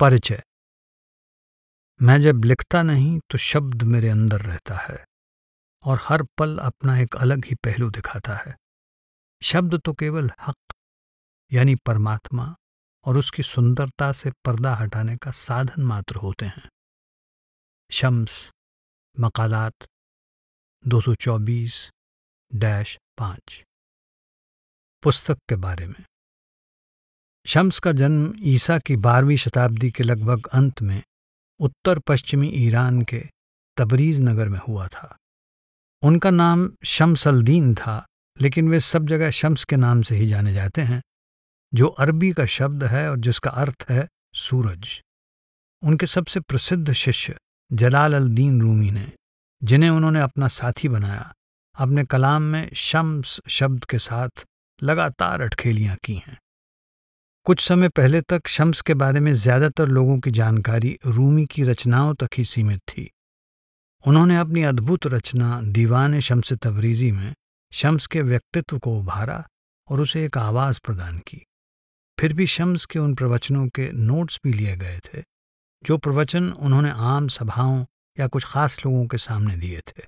परिचय मैं जब लिखता नहीं तो शब्द मेरे अंदर रहता है और हर पल अपना एक अलग ही पहलू दिखाता है शब्द तो केवल हक यानी परमात्मा और उसकी सुंदरता से पर्दा हटाने का साधन मात्र होते हैं शम्स मकालात 224 डैश पुस्तक के बारे में शम्स का जन्म ईसा की बारहवीं शताब्दी के लगभग अंत में उत्तर पश्चिमी ईरान के तबरीज़ नगर में हुआ था उनका नाम शम्स अल्दीन था लेकिन वे सब जगह शम्स के नाम से ही जाने जाते हैं जो अरबी का शब्द है और जिसका अर्थ है सूरज उनके सबसे प्रसिद्ध शिष्य जलाल अल्दीन रूमी ने जिन्हें उन्होंने अपना साथी बनाया अपने कलाम में शम्स शब्द के साथ लगातार अटखेलियाँ की हैं कुछ समय पहले तक शम्स के बारे में ज्यादातर लोगों की जानकारी रूमी की रचनाओं तक ही सीमित थी उन्होंने अपनी अद्भुत रचना दीवान शम्स तबरीज़ी में शम्स के व्यक्तित्व को उभारा और उसे एक आवाज़ प्रदान की फिर भी शम्स के उन प्रवचनों के नोट्स भी लिए गए थे जो प्रवचन उन्होंने आम सभाओं या कुछ खास लोगों के सामने दिए थे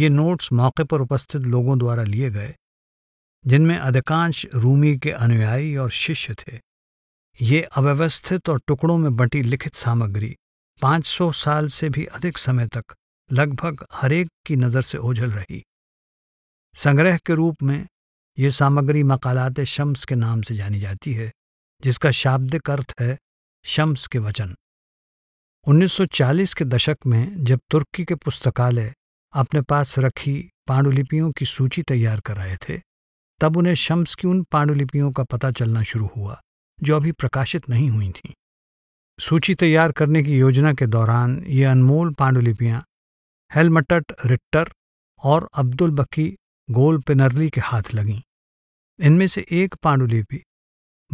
ये नोट्स मौके पर उपस्थित लोगों द्वारा लिए गए जिनमें अधिकांश रूमी के अनुयायी और शिष्य थे ये अव्यवस्थित और टुकड़ों में बंटी लिखित सामग्री 500 साल से भी अधिक समय तक लगभग हरेक की नज़र से ओझल रही संग्रह के रूप में ये सामग्री मकालात शम्स के नाम से जानी जाती है जिसका शाब्दिक अर्थ है शम्स के वचन 1940 के दशक में जब तुर्की के पुस्तकालय अपने पास रखी पांडुलिपियों की सूची तैयार कर रहे थे तब उन्हें शम्स की उन पांडुलिपियों का पता चलना शुरू हुआ जो अभी प्रकाशित नहीं हुई थीं सूची तैयार करने की योजना के दौरान ये अनमोल पांडुलिपियाँ हेलमटट रिट्टर और अब्दुल बकी गोल पिनरली के हाथ लगीं इनमें से एक पांडुलिपि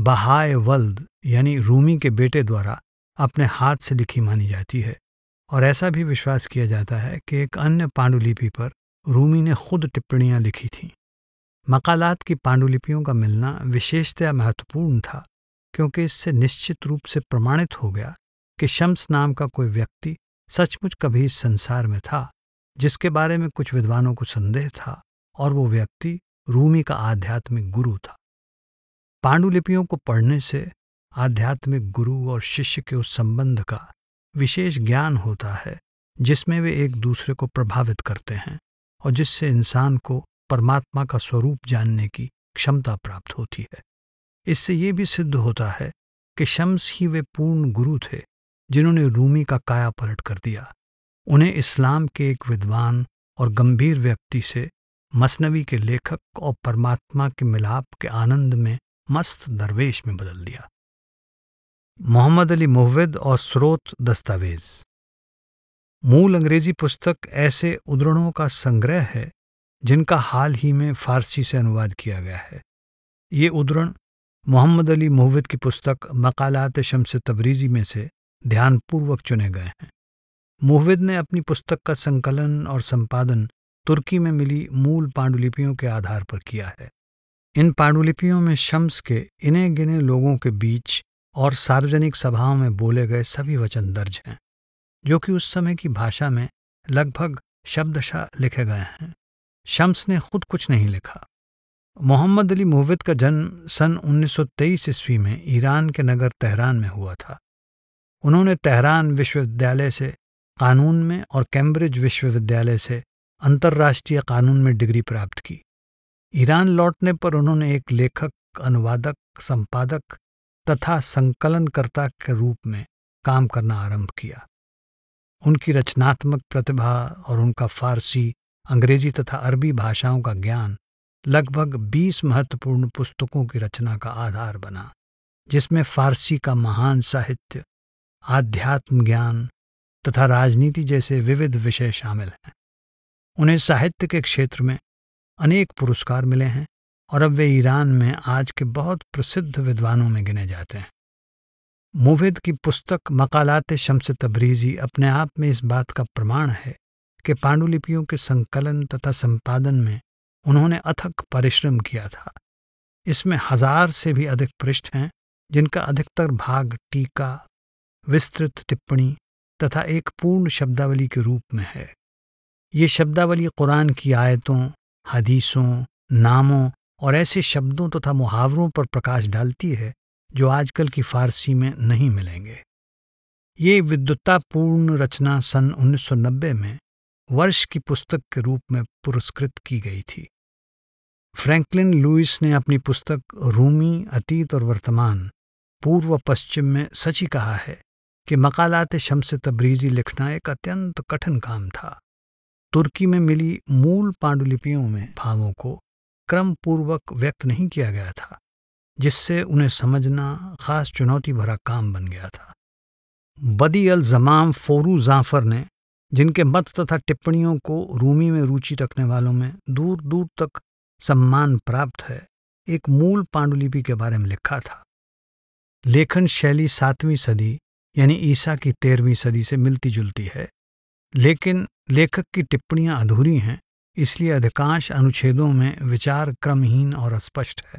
बहाय वल्द यानी रूमी के बेटे द्वारा अपने हाथ से लिखी मानी जाती है और ऐसा भी विश्वास किया जाता है कि एक अन्य पांडुलिपि पर रूमी ने खुद टिप्पणियां लिखी थीं मक़ालात की पांडुलिपियों का मिलना विशेषतया महत्वपूर्ण था क्योंकि इससे निश्चित रूप से प्रमाणित हो गया कि शम्स नाम का कोई व्यक्ति सचमुच कभी इस संसार में था जिसके बारे में कुछ विद्वानों को संदेह था और वो व्यक्ति रूमी का आध्यात्मिक गुरु था पांडुलिपियों को पढ़ने से आध्यात्मिक गुरु और शिष्य के उस संबंध का विशेष ज्ञान होता है जिसमें वे एक दूसरे को प्रभावित करते हैं और जिससे इंसान को परमात्मा का स्वरूप जानने की क्षमता प्राप्त होती है इससे ये भी सिद्ध होता है कि शम्स ही वे पूर्ण गुरु थे जिन्होंने रूमी का काया पलट कर दिया उन्हें इस्लाम के एक विद्वान और गंभीर व्यक्ति से मसनवी के लेखक और परमात्मा के मिलाप के आनंद में मस्त दरवेश में बदल दिया मोहम्मद अली मोहविद और स्रोत दस्तावेज मूल अंग्रेजी पुस्तक ऐसे उदरणों का संग्रह है जिनका हाल ही में फारसी से अनुवाद किया गया है ये उदरण मोहम्मद अली मोहविद की पुस्तक मकालत शम्स तबरीज़ी में से ध्यानपूर्वक चुने गए हैं मोहविद ने अपनी पुस्तक का संकलन और संपादन तुर्की में मिली मूल पांडुलिपियों के आधार पर किया है इन पांडुलिपियों में शम्स के इन्हें गिने लोगों के बीच और सार्वजनिक सभाओं में बोले गए सभी वचन दर्ज हैं जो कि उस समय की भाषा में लगभग शब्दशा लिखे गए हैं शम्स ने खुद कुछ नहीं लिखा मोहम्मद अली मोविद का जन्म सन 1923 ईस्वी में ईरान के नगर तेहरान में हुआ था उन्होंने तेहरान विश्वविद्यालय से कानून में और कैम्ब्रिज विश्वविद्यालय से अंतर्राष्ट्रीय कानून में डिग्री प्राप्त की ईरान लौटने पर उन्होंने एक लेखक अनुवादक संपादक तथा संकलनकर्ता के रूप में काम करना आरंभ किया उनकी रचनात्मक प्रतिभा और उनका फारसी अंग्रेजी तथा अरबी भाषाओं का ज्ञान लगभग बीस महत्वपूर्ण पुस्तकों की रचना का आधार बना जिसमें फारसी का महान साहित्य आध्यात्म ज्ञान तथा राजनीति जैसे विविध विषय शामिल हैं उन्हें साहित्य के क्षेत्र में अनेक पुरस्कार मिले हैं और अब वे ईरान में आज के बहुत प्रसिद्ध विद्वानों में गिने जाते हैं मुविद की पुस्तक मकालात शम्स तबरीज़ी अपने आप में इस बात का प्रमाण है के पांडुलिपियों के संकलन तथा संपादन में उन्होंने अथक परिश्रम किया था इसमें हजार से भी अधिक पृष्ठ हैं जिनका अधिकतर भाग टीका विस्तृत टिप्पणी तथा एक पूर्ण शब्दावली के रूप में है ये शब्दावली कुरान की आयतों हदीसों नामों और ऐसे शब्दों तथा मुहावरों पर प्रकाश डालती है जो आजकल की फारसी में नहीं मिलेंगे ये विद्युतापूर्ण रचना सन 1990 में वर्ष की पुस्तक के रूप में पुरस्कृत की गई थी फ्रैंकलिन लुइस ने अपनी पुस्तक रूमी अतीत और वर्तमान पूर्व पश्चिम में सच ही कहा है कि मकालात शम्स तबरीजी लिखना एक अत्यंत कठिन काम था तुर्की में मिली मूल पांडुलिपियों में भावों को क्रमपूर्वक व्यक्त नहीं किया गया था जिससे उन्हें समझना खास चुनौती भरा काम बन गया था बदी अल जमाम फोरू जाफर ने जिनके मत तथा टिप्पणियों को रूमी में रुचि रखने वालों में दूर दूर तक सम्मान प्राप्त है एक मूल पांडुलिपि के बारे में लिखा था लेखन शैली सातवीं सदी यानी ईसा की तेरहवीं सदी से मिलती जुलती है लेकिन लेखक की टिप्पणियां अधूरी हैं इसलिए अधिकांश अनुच्छेदों में विचार क्रमहीन और अस्पष्ट है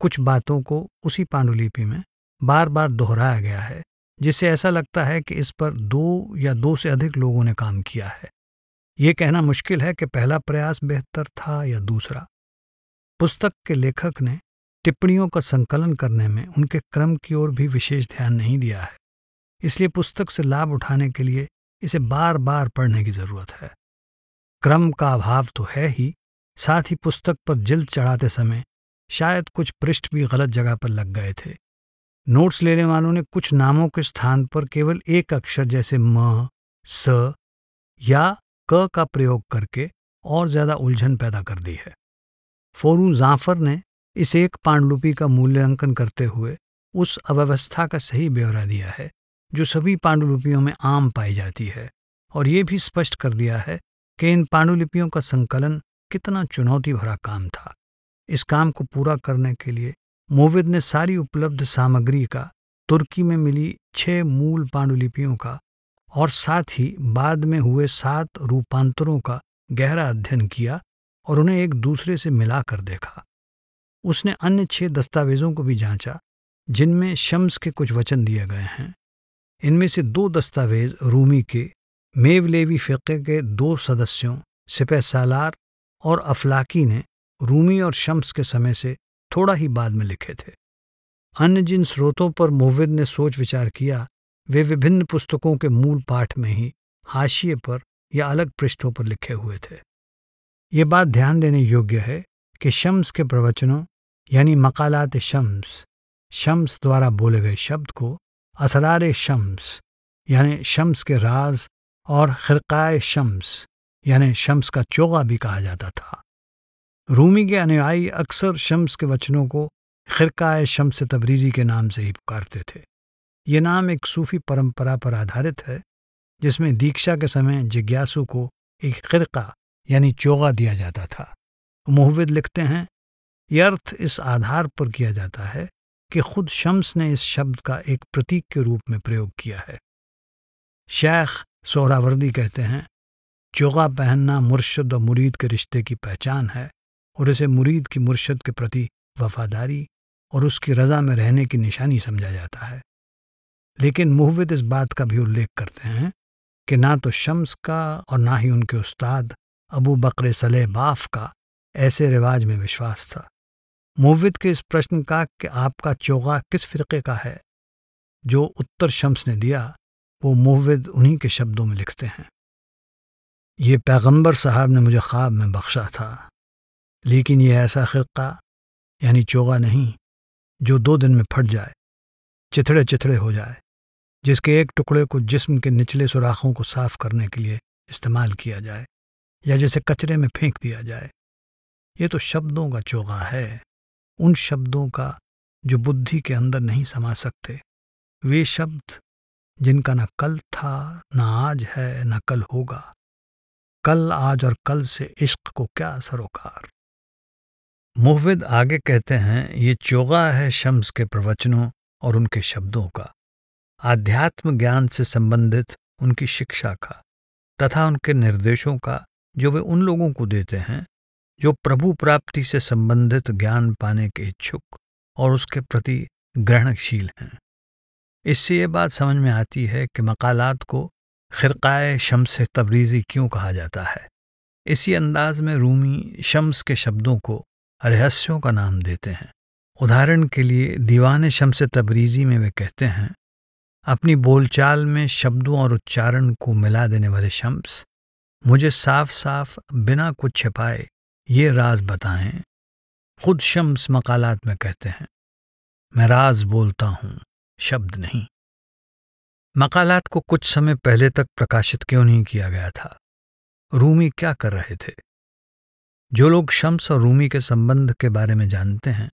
कुछ बातों को उसी पांडुलिपि में बार बार दोहराया गया है जिसे ऐसा लगता है कि इस पर दो या दो से अधिक लोगों ने काम किया है ये कहना मुश्किल है कि पहला प्रयास बेहतर था या दूसरा पुस्तक के लेखक ने टिप्पणियों का संकलन करने में उनके क्रम की ओर भी विशेष ध्यान नहीं दिया है इसलिए पुस्तक से लाभ उठाने के लिए इसे बार बार पढ़ने की जरूरत है क्रम का अभाव तो है ही साथ ही पुस्तक पर जिल्द चढ़ाते समय शायद कुछ पृष्ठ भी गलत जगह पर लग गए थे नोट्स लेने वालों ने कुछ नामों के स्थान पर केवल एक अक्षर जैसे म स या क का प्रयोग करके और ज़्यादा उलझन पैदा कर दी है फोरू जाफर ने इस एक पांडुलिपि का मूल्यांकन करते हुए उस अव्यवस्था का सही ब्यौरा दिया है जो सभी पांडुलिपियों में आम पाई जाती है और ये भी स्पष्ट कर दिया है कि इन पांडुलिपियों का संकलन कितना चुनौती भरा काम था इस काम को पूरा करने के लिए मोविद ने सारी उपलब्ध सामग्री का तुर्की में मिली छह मूल पांडुलिपियों का और साथ ही बाद में हुए सात रूपांतरों का गहरा अध्ययन किया और उन्हें एक दूसरे से मिलाकर देखा उसने अन्य छह दस्तावेजों को भी जांचा जिनमें शम्स के कुछ वचन दिए गए हैं इनमें से दो दस्तावेज रूमी के मेवलेवी फ़िक़े के दो सदस्यों सिपह सालार और अफलाकी ने रूमी और शम्स के समय से थोड़ा ही बाद में लिखे थे अन्य जिन स्रोतों पर मोविद ने सोच विचार किया वे विभिन्न पुस्तकों के मूल पाठ में ही हाशिए पर या अलग पृष्ठों पर लिखे हुए थे ये बात ध्यान देने योग्य है कि शम्स के प्रवचनों यानी मकालात शम्स शम्स द्वारा बोले गए शब्द को असरार शम्स यानी शम्स के राज और खिरकाय शम्स यानी शम्स का चोगा भी कहा जाता था रूमी के अनुयायी अक्सर शम्स के वचनों को खिरकाए शम्स तबरीज़ी के नाम से ही पुकारते थे ये नाम एक सूफ़ी परंपरा पर आधारित है जिसमें दीक्षा के समय जिज्ञासु को एक खिरका यानी चोगा दिया जाता था मुहविद लिखते हैं यह अर्थ इस आधार पर किया जाता है कि खुद शम्स ने इस शब्द का एक प्रतीक के रूप में प्रयोग किया है शेख सोरावर्दी कहते हैं चोगा पहनना मुर्शद और मुरीद के रिश्ते की पहचान है और इसे मुरीद की मुर्शद के प्रति वफादारी और उसकी रजा में रहने की निशानी समझा जाता है लेकिन मुहविद इस बात का भी उल्लेख करते हैं कि ना तो शम्स का और ना ही उनके उस्ताद अबू बकर सले बाफ का ऐसे रिवाज में विश्वास था मुहविद के इस प्रश्न का कि आपका चोगा किस फ़िरक़े का है जो उत्तर शम्स ने दिया वो मुहविद उन्हीं के शब्दों में लिखते हैं ये पैगंबर साहब ने मुझे ख्वाब में बख्शा था लेकिन यह ऐसा ख़िरका यानी चोगा नहीं जो दो दिन में फट जाए चिथड़े चिथड़े हो जाए जिसके एक टुकड़े को जिस्म के निचले सुराखों को साफ करने के लिए इस्तेमाल किया जाए या जैसे कचरे में फेंक दिया जाए ये तो शब्दों का चोगा है उन शब्दों का जो बुद्धि के अंदर नहीं समा सकते वे शब्द जिनका न कल था न आज है न कल होगा कल आज और कल से इश्क को क्या सरोकार मुहविद आगे कहते हैं ये चोगा है शम्स के प्रवचनों और उनके शब्दों का आध्यात्म ज्ञान से संबंधित उनकी शिक्षा का तथा उनके निर्देशों का जो वे उन लोगों को देते हैं जो प्रभु प्राप्ति से संबंधित ज्ञान पाने के इच्छुक और उसके प्रति ग्रहणशील हैं इससे ये बात समझ में आती है कि मकालात को ख़िरक़ाए शम्स तबरीज़ी क्यों कहा जाता है इसी अंदाज में रूमी शम्स के शब्दों को रहस्यों का नाम देते हैं उदाहरण के लिए दीवान शम्स तबरीज़ी में वे कहते हैं अपनी बोलचाल में शब्दों और उच्चारण को मिला देने वाले शम्स मुझे साफ साफ बिना कुछ छिपाए ये राज बताएं खुद शम्स मकालात में कहते हैं मैं राज बोलता हूँ शब्द नहीं मकालात को कुछ समय पहले तक प्रकाशित क्यों नहीं किया गया था रूमी क्या कर रहे थे जो लोग शम्स और रूमी के संबंध के बारे में जानते हैं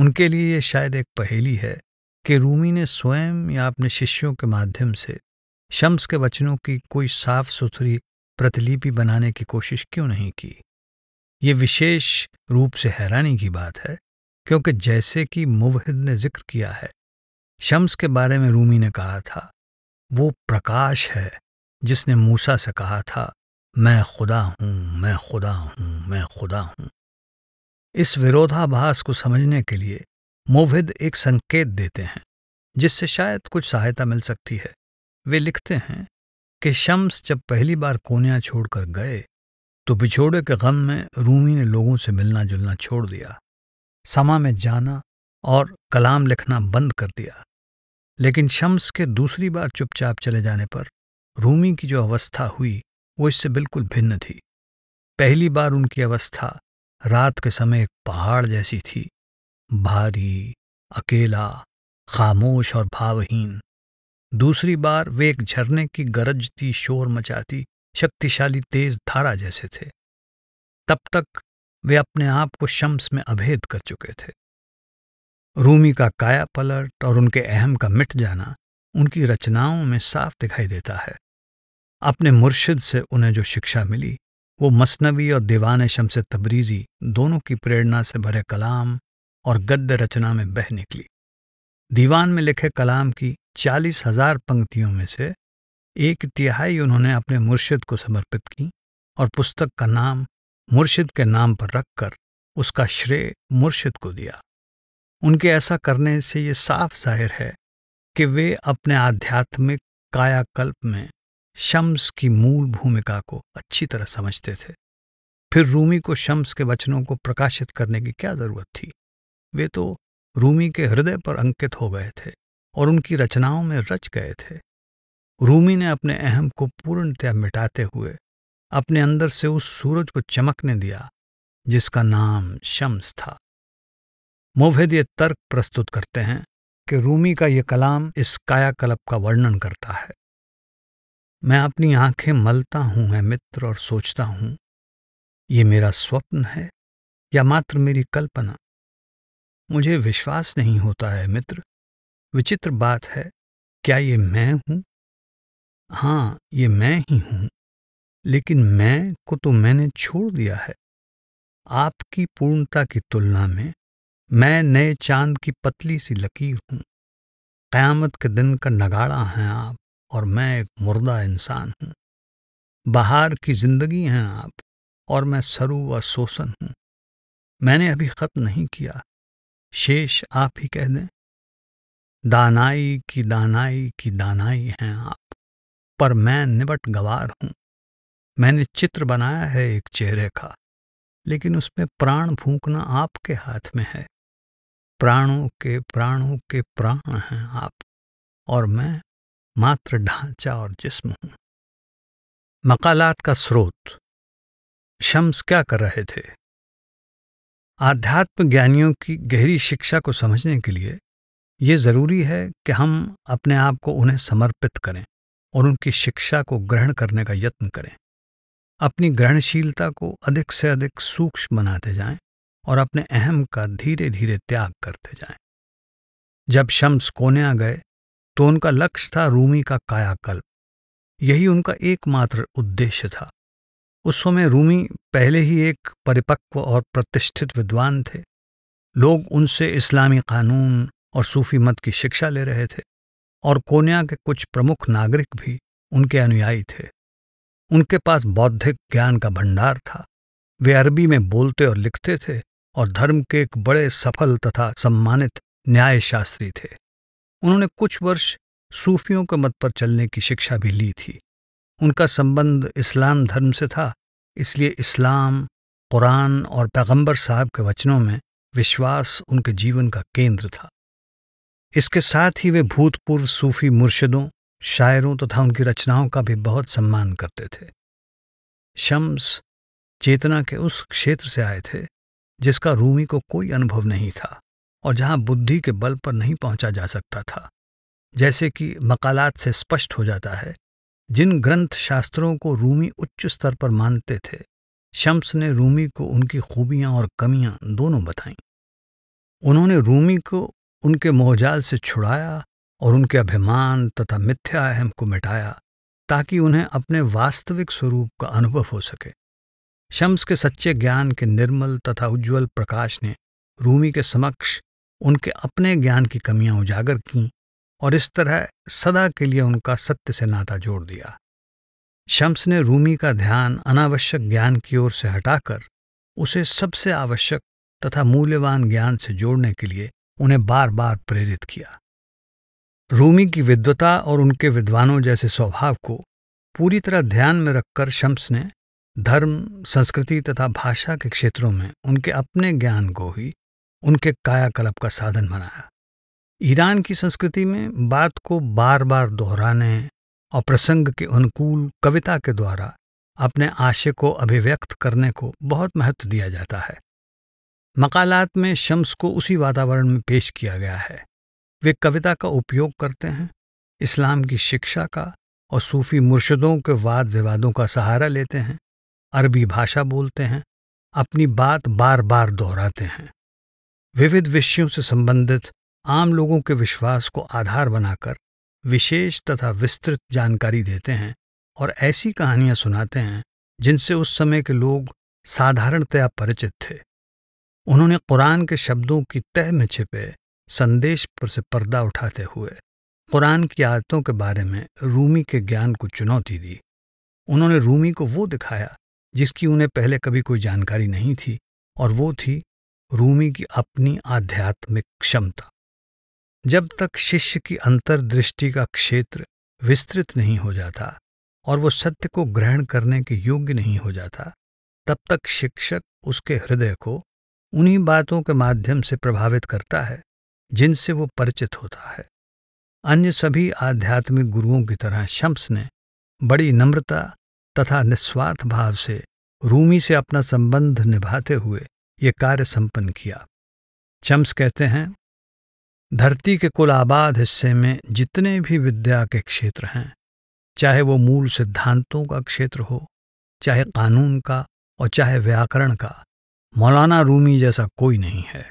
उनके लिए ये शायद एक पहेली है कि रूमी ने स्वयं या अपने शिष्यों के माध्यम से शम्स के वचनों की कोई साफ सुथरी प्रतिलिपि बनाने की कोशिश क्यों नहीं की ये विशेष रूप से हैरानी की बात है क्योंकि जैसे कि मुवहिद ने जिक्र किया है शम्स के बारे में रूमी ने कहा था वो प्रकाश है जिसने मूसा से कहा था मैं खुदा हूँ मैं खुदा हूँ मैं खुदा हूँ इस विरोधाभास को समझने के लिए मोविद एक संकेत देते हैं जिससे शायद कुछ सहायता मिल सकती है वे लिखते हैं कि शम्स जब पहली बार कोनिया छोड़कर गए तो बिछोड़े के गम में रूमी ने लोगों से मिलना जुलना छोड़ दिया समा में जाना और कलाम लिखना बंद कर दिया लेकिन शम्स के दूसरी बार चुपचाप चले जाने पर रूमी की जो अवस्था हुई वो इससे बिल्कुल भिन्न थी पहली बार उनकी अवस्था रात के समय एक पहाड़ जैसी थी भारी अकेला खामोश और भावहीन दूसरी बार वे एक झरने की गरजती शोर मचाती शक्तिशाली तेज धारा जैसे थे तब तक वे अपने आप को शम्स में अभेद कर चुके थे रूमी का काया पलट और उनके अहम का मिट जाना उनकी रचनाओं में साफ दिखाई देता है अपने मुर्शिद से उन्हें जो शिक्षा मिली वो मसनवी और दीवान शमसे तबरीज़ी दोनों की प्रेरणा से भरे कलाम और गद्य रचना में बह निकली दीवान में लिखे कलाम की चालीस हजार पंक्तियों में से एक तिहाई उन्होंने अपने मुर्शिद को समर्पित की और पुस्तक का नाम मुर्शिद के नाम पर रखकर उसका श्रेय मुर्शिद को दिया उनके ऐसा करने से ये साफ जाहिर है कि वे अपने आध्यात्मिक कायाकल्प में शम्स की मूल भूमिका को अच्छी तरह समझते थे फिर रूमी को शम्स के वचनों को प्रकाशित करने की क्या जरूरत थी वे तो रूमी के हृदय पर अंकित हो गए थे और उनकी रचनाओं में रच गए थे रूमी ने अपने अहम को पूर्णतया मिटाते हुए अपने अंदर से उस सूरज को चमकने दिया जिसका नाम शम्स था मोहद ये तर्क प्रस्तुत करते हैं कि रूमी का ये कलाम इस कायाकल्प का वर्णन करता है मैं अपनी आंखें मलता हूं मैं मित्र और सोचता हूं ये मेरा स्वप्न है या मात्र मेरी कल्पना मुझे विश्वास नहीं होता है मित्र विचित्र बात है क्या ये मैं हूं हाँ ये मैं ही हूं लेकिन मैं को तो मैंने छोड़ दिया है आपकी पूर्णता की तुलना में मैं नए चांद की पतली सी लकीर हूं कयामत के दिन का नगाड़ा हैं आप और मैं एक मुर्दा इंसान हूं बाहर की जिंदगी हैं आप और मैं सरु व शोषण हूं मैंने अभी खत्म नहीं किया शेष आप ही कह दें दानाई की दानाई की दानाई हैं आप पर मैं निबट गवार हूं मैंने चित्र बनाया है एक चेहरे का लेकिन उसमें प्राण फूंकना आपके हाथ में है प्राणों के प्राणों के प्राण हैं आप और मैं मात्र ढांचा और जिस्म हूं मकालात का स्रोत शम्स क्या कर रहे थे आध्यात्म ज्ञानियों की गहरी शिक्षा को समझने के लिए यह ज़रूरी है कि हम अपने आप को उन्हें समर्पित करें और उनकी शिक्षा को ग्रहण करने का यत्न करें अपनी ग्रहणशीलता को अधिक से अधिक सूक्ष्म बनाते जाएं और अपने अहम का धीरे धीरे त्याग करते जाएं। जब शम्स कोने आ गए तो उनका लक्ष्य था रूमी का कायाकल्प यही उनका एकमात्र उद्देश्य था उस समय रूमी पहले ही एक परिपक्व और प्रतिष्ठित विद्वान थे लोग उनसे इस्लामी कानून और सूफी मत की शिक्षा ले रहे थे और कोन्या के कुछ प्रमुख नागरिक भी उनके अनुयायी थे उनके पास बौद्धिक ज्ञान का भंडार था वे अरबी में बोलते और लिखते थे और धर्म के एक बड़े सफल तथा सम्मानित न्यायशास्त्री थे उन्होंने कुछ वर्ष सूफियों के मत पर चलने की शिक्षा भी ली थी उनका संबंध इस्लाम धर्म से था इसलिए इस्लाम कुरान और पैगंबर साहब के वचनों में विश्वास उनके जीवन का केंद्र था इसके साथ ही वे भूतपूर्व सूफी मुर्शदों शायरों तथा तो उनकी रचनाओं का भी बहुत सम्मान करते थे शम्स चेतना के उस क्षेत्र से आए थे जिसका रूमी को कोई अनुभव नहीं था और जहां बुद्धि के बल पर नहीं पहुंचा जा सकता था जैसे कि मकालात से स्पष्ट हो जाता है जिन ग्रंथ शास्त्रों को रूमी उच्च स्तर पर मानते थे शम्स ने रूमी को उनकी खूबियां और कमियां दोनों बताईं उन्होंने रूमी को उनके मोहजाल से छुड़ाया और उनके अभिमान तथा मिथ्या अहम को मिटाया ताकि उन्हें अपने वास्तविक स्वरूप का अनुभव हो सके शम्स के सच्चे ज्ञान के निर्मल तथा उज्ज्वल प्रकाश ने रूमी के समक्ष उनके अपने ज्ञान की कमियां उजागर कीं और इस तरह सदा के लिए उनका सत्य से नाता जोड़ दिया शम्स ने रूमी का ध्यान अनावश्यक ज्ञान की ओर से हटाकर उसे सबसे आवश्यक तथा मूल्यवान ज्ञान से जोड़ने के लिए उन्हें बार बार प्रेरित किया रूमी की विद्वता और उनके विद्वानों जैसे स्वभाव को पूरी तरह ध्यान में रखकर शम्स ने धर्म संस्कृति तथा भाषा के क्षेत्रों में उनके अपने ज्ञान को ही उनके कायाकल्प का साधन बनाया ईरान की संस्कृति में बात को बार बार दोहराने और प्रसंग के अनुकूल कविता के द्वारा अपने आशय को अभिव्यक्त करने को बहुत महत्व दिया जाता है मकालात में शम्स को उसी वातावरण में पेश किया गया है वे कविता का उपयोग करते हैं इस्लाम की शिक्षा का और सूफी मुर्शदों के वाद विवादों का सहारा लेते हैं अरबी भाषा बोलते हैं अपनी बात बार बार दोहराते हैं विविध विषयों से संबंधित आम लोगों के विश्वास को आधार बनाकर विशेष तथा विस्तृत जानकारी देते हैं और ऐसी कहानियां सुनाते हैं जिनसे उस समय के लोग साधारणतया परिचित थे उन्होंने कुरान के शब्दों की तह में छिपे संदेश पर से पर्दा उठाते हुए कुरान की आदतों के बारे में रूमी के ज्ञान को चुनौती दी उन्होंने रूमी को वो दिखाया जिसकी उन्हें पहले कभी कोई जानकारी नहीं थी और वो थी रूमी की अपनी आध्यात्मिक क्षमता जब तक शिष्य की अंतर्दृष्टि का क्षेत्र विस्तृत नहीं हो जाता और वो सत्य को ग्रहण करने के योग्य नहीं हो जाता तब तक शिक्षक उसके हृदय को उन्हीं बातों के माध्यम से प्रभावित करता है जिनसे वो परिचित होता है अन्य सभी आध्यात्मिक गुरुओं की तरह शम्स ने बड़ी नम्रता तथा निस्वार्थ भाव से रूमी से अपना संबंध निभाते हुए ये कार्य संपन्न किया चम्स कहते हैं धरती के कुल आबाद हिस्से में जितने भी विद्या के क्षेत्र हैं चाहे वो मूल सिद्धांतों का क्षेत्र हो चाहे कानून का और चाहे व्याकरण का मौलाना रूमी जैसा कोई नहीं है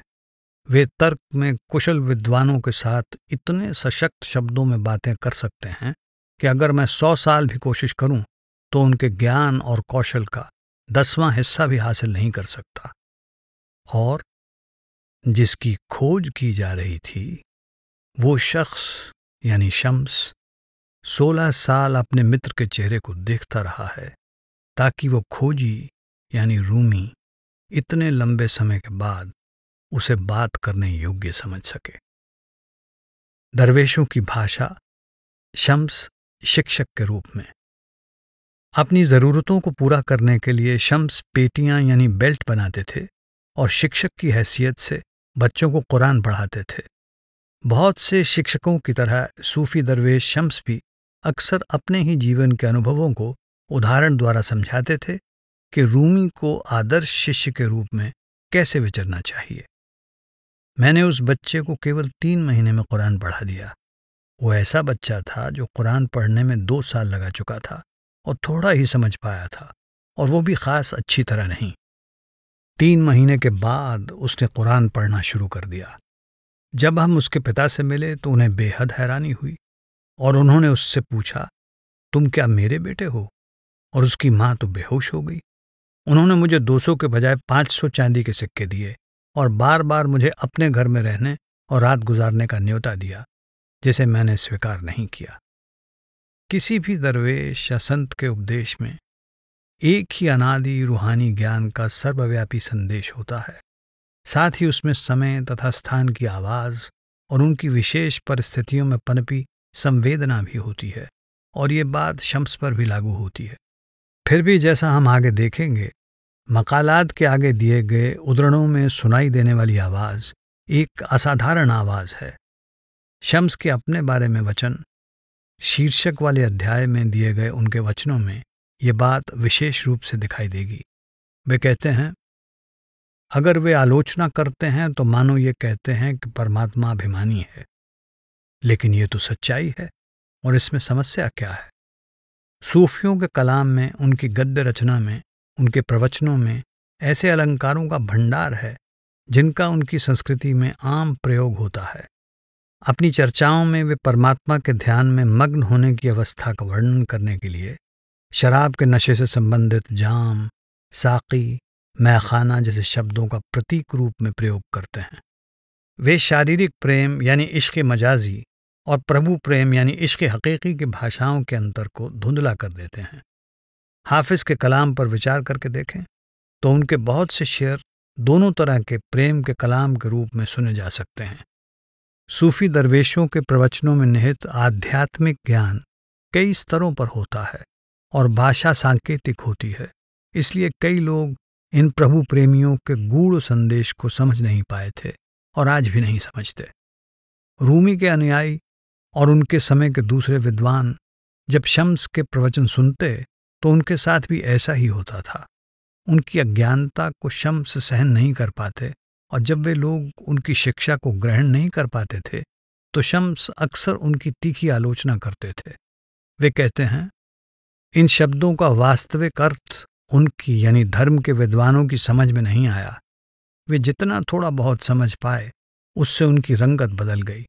वे तर्क में कुशल विद्वानों के साथ इतने सशक्त शब्दों में बातें कर सकते हैं कि अगर मैं सौ साल भी कोशिश करूं तो उनके ज्ञान और कौशल का दसवां हिस्सा भी हासिल नहीं कर सकता और जिसकी खोज की जा रही थी वो शख्स यानी शम्स सोलह साल अपने मित्र के चेहरे को देखता रहा है ताकि वो खोजी यानी रूमी इतने लंबे समय के बाद उसे बात करने योग्य समझ सके दरवेशों की भाषा शम्स शिक्षक के रूप में अपनी ज़रूरतों को पूरा करने के लिए शम्स पेटियां यानी बेल्ट बनाते थे और शिक्षक की हैसियत से बच्चों को कुरान पढ़ाते थे बहुत से शिक्षकों की तरह सूफी दरवेश शम्स भी अक्सर अपने ही जीवन के अनुभवों को उदाहरण द्वारा समझाते थे कि रूमी को आदर्श शिष्य के रूप में कैसे विचरना चाहिए मैंने उस बच्चे को केवल तीन महीने में कुरान पढ़ा दिया वो ऐसा बच्चा था जो कुरान पढ़ने में दो साल लगा चुका था और थोड़ा ही समझ पाया था और वो भी ख़ास अच्छी तरह नहीं तीन महीने के बाद उसने कुरान पढ़ना शुरू कर दिया जब हम उसके पिता से मिले तो उन्हें बेहद हैरानी हुई और उन्होंने उससे पूछा तुम क्या मेरे बेटे हो और उसकी माँ तो बेहोश हो गई उन्होंने मुझे 200 के बजाय 500 चांदी के सिक्के दिए और बार बार मुझे अपने घर में रहने और रात गुजारने का न्योता दिया जिसे मैंने स्वीकार नहीं किया किसी भी दरवेश या संत के उपदेश में एक ही अनादि रूहानी ज्ञान का सर्वव्यापी संदेश होता है साथ ही उसमें समय तथा स्थान की आवाज़ और उनकी विशेष परिस्थितियों में पनपी संवेदना भी होती है और ये बात शम्स पर भी लागू होती है फिर भी जैसा हम आगे देखेंगे मकालात के आगे दिए गए उदरणों में सुनाई देने वाली आवाज़ एक असाधारण आवाज़ है शम्स के अपने बारे में वचन शीर्षक वाले अध्याय में दिए गए उनके वचनों में ये बात विशेष रूप से दिखाई देगी वे कहते हैं अगर वे आलोचना करते हैं तो मानो ये कहते हैं कि परमात्मा अभिमानी है लेकिन ये तो सच्चाई है और इसमें समस्या क्या है सूफियों के कलाम में उनकी गद्य रचना में उनके प्रवचनों में ऐसे अलंकारों का भंडार है जिनका उनकी संस्कृति में आम प्रयोग होता है अपनी चर्चाओं में वे परमात्मा के ध्यान में मग्न होने की अवस्था का वर्णन करने के लिए शराब के नशे से संबंधित जाम साकी मैखाना जैसे शब्दों का प्रतीक रूप में प्रयोग करते हैं वे शारीरिक प्रेम यानी इश्क मजाजी और प्रभु प्रेम यानी इश्क हकीकी की भाषाओं के अंतर को धुंधला कर देते हैं हाफिज के कलाम पर विचार करके देखें तो उनके बहुत से शेर दोनों तरह के प्रेम के कलाम के रूप में सुने जा सकते हैं सूफी दरवेशों के प्रवचनों में निहित आध्यात्मिक ज्ञान कई स्तरों पर होता है और भाषा सांकेतिक होती है इसलिए कई लोग इन प्रभु प्रेमियों के गूढ़ संदेश को समझ नहीं पाए थे और आज भी नहीं समझते रूमी के अनुयायी और उनके समय के दूसरे विद्वान जब शम्स के प्रवचन सुनते तो उनके साथ भी ऐसा ही होता था उनकी अज्ञानता को शम्स सहन नहीं कर पाते और जब वे लोग उनकी शिक्षा को ग्रहण नहीं कर पाते थे तो शम्स अक्सर उनकी तीखी आलोचना करते थे वे कहते हैं इन शब्दों का वास्तविक अर्थ उनकी यानी धर्म के विद्वानों की समझ में नहीं आया वे जितना थोड़ा बहुत समझ पाए उससे उनकी रंगत बदल गई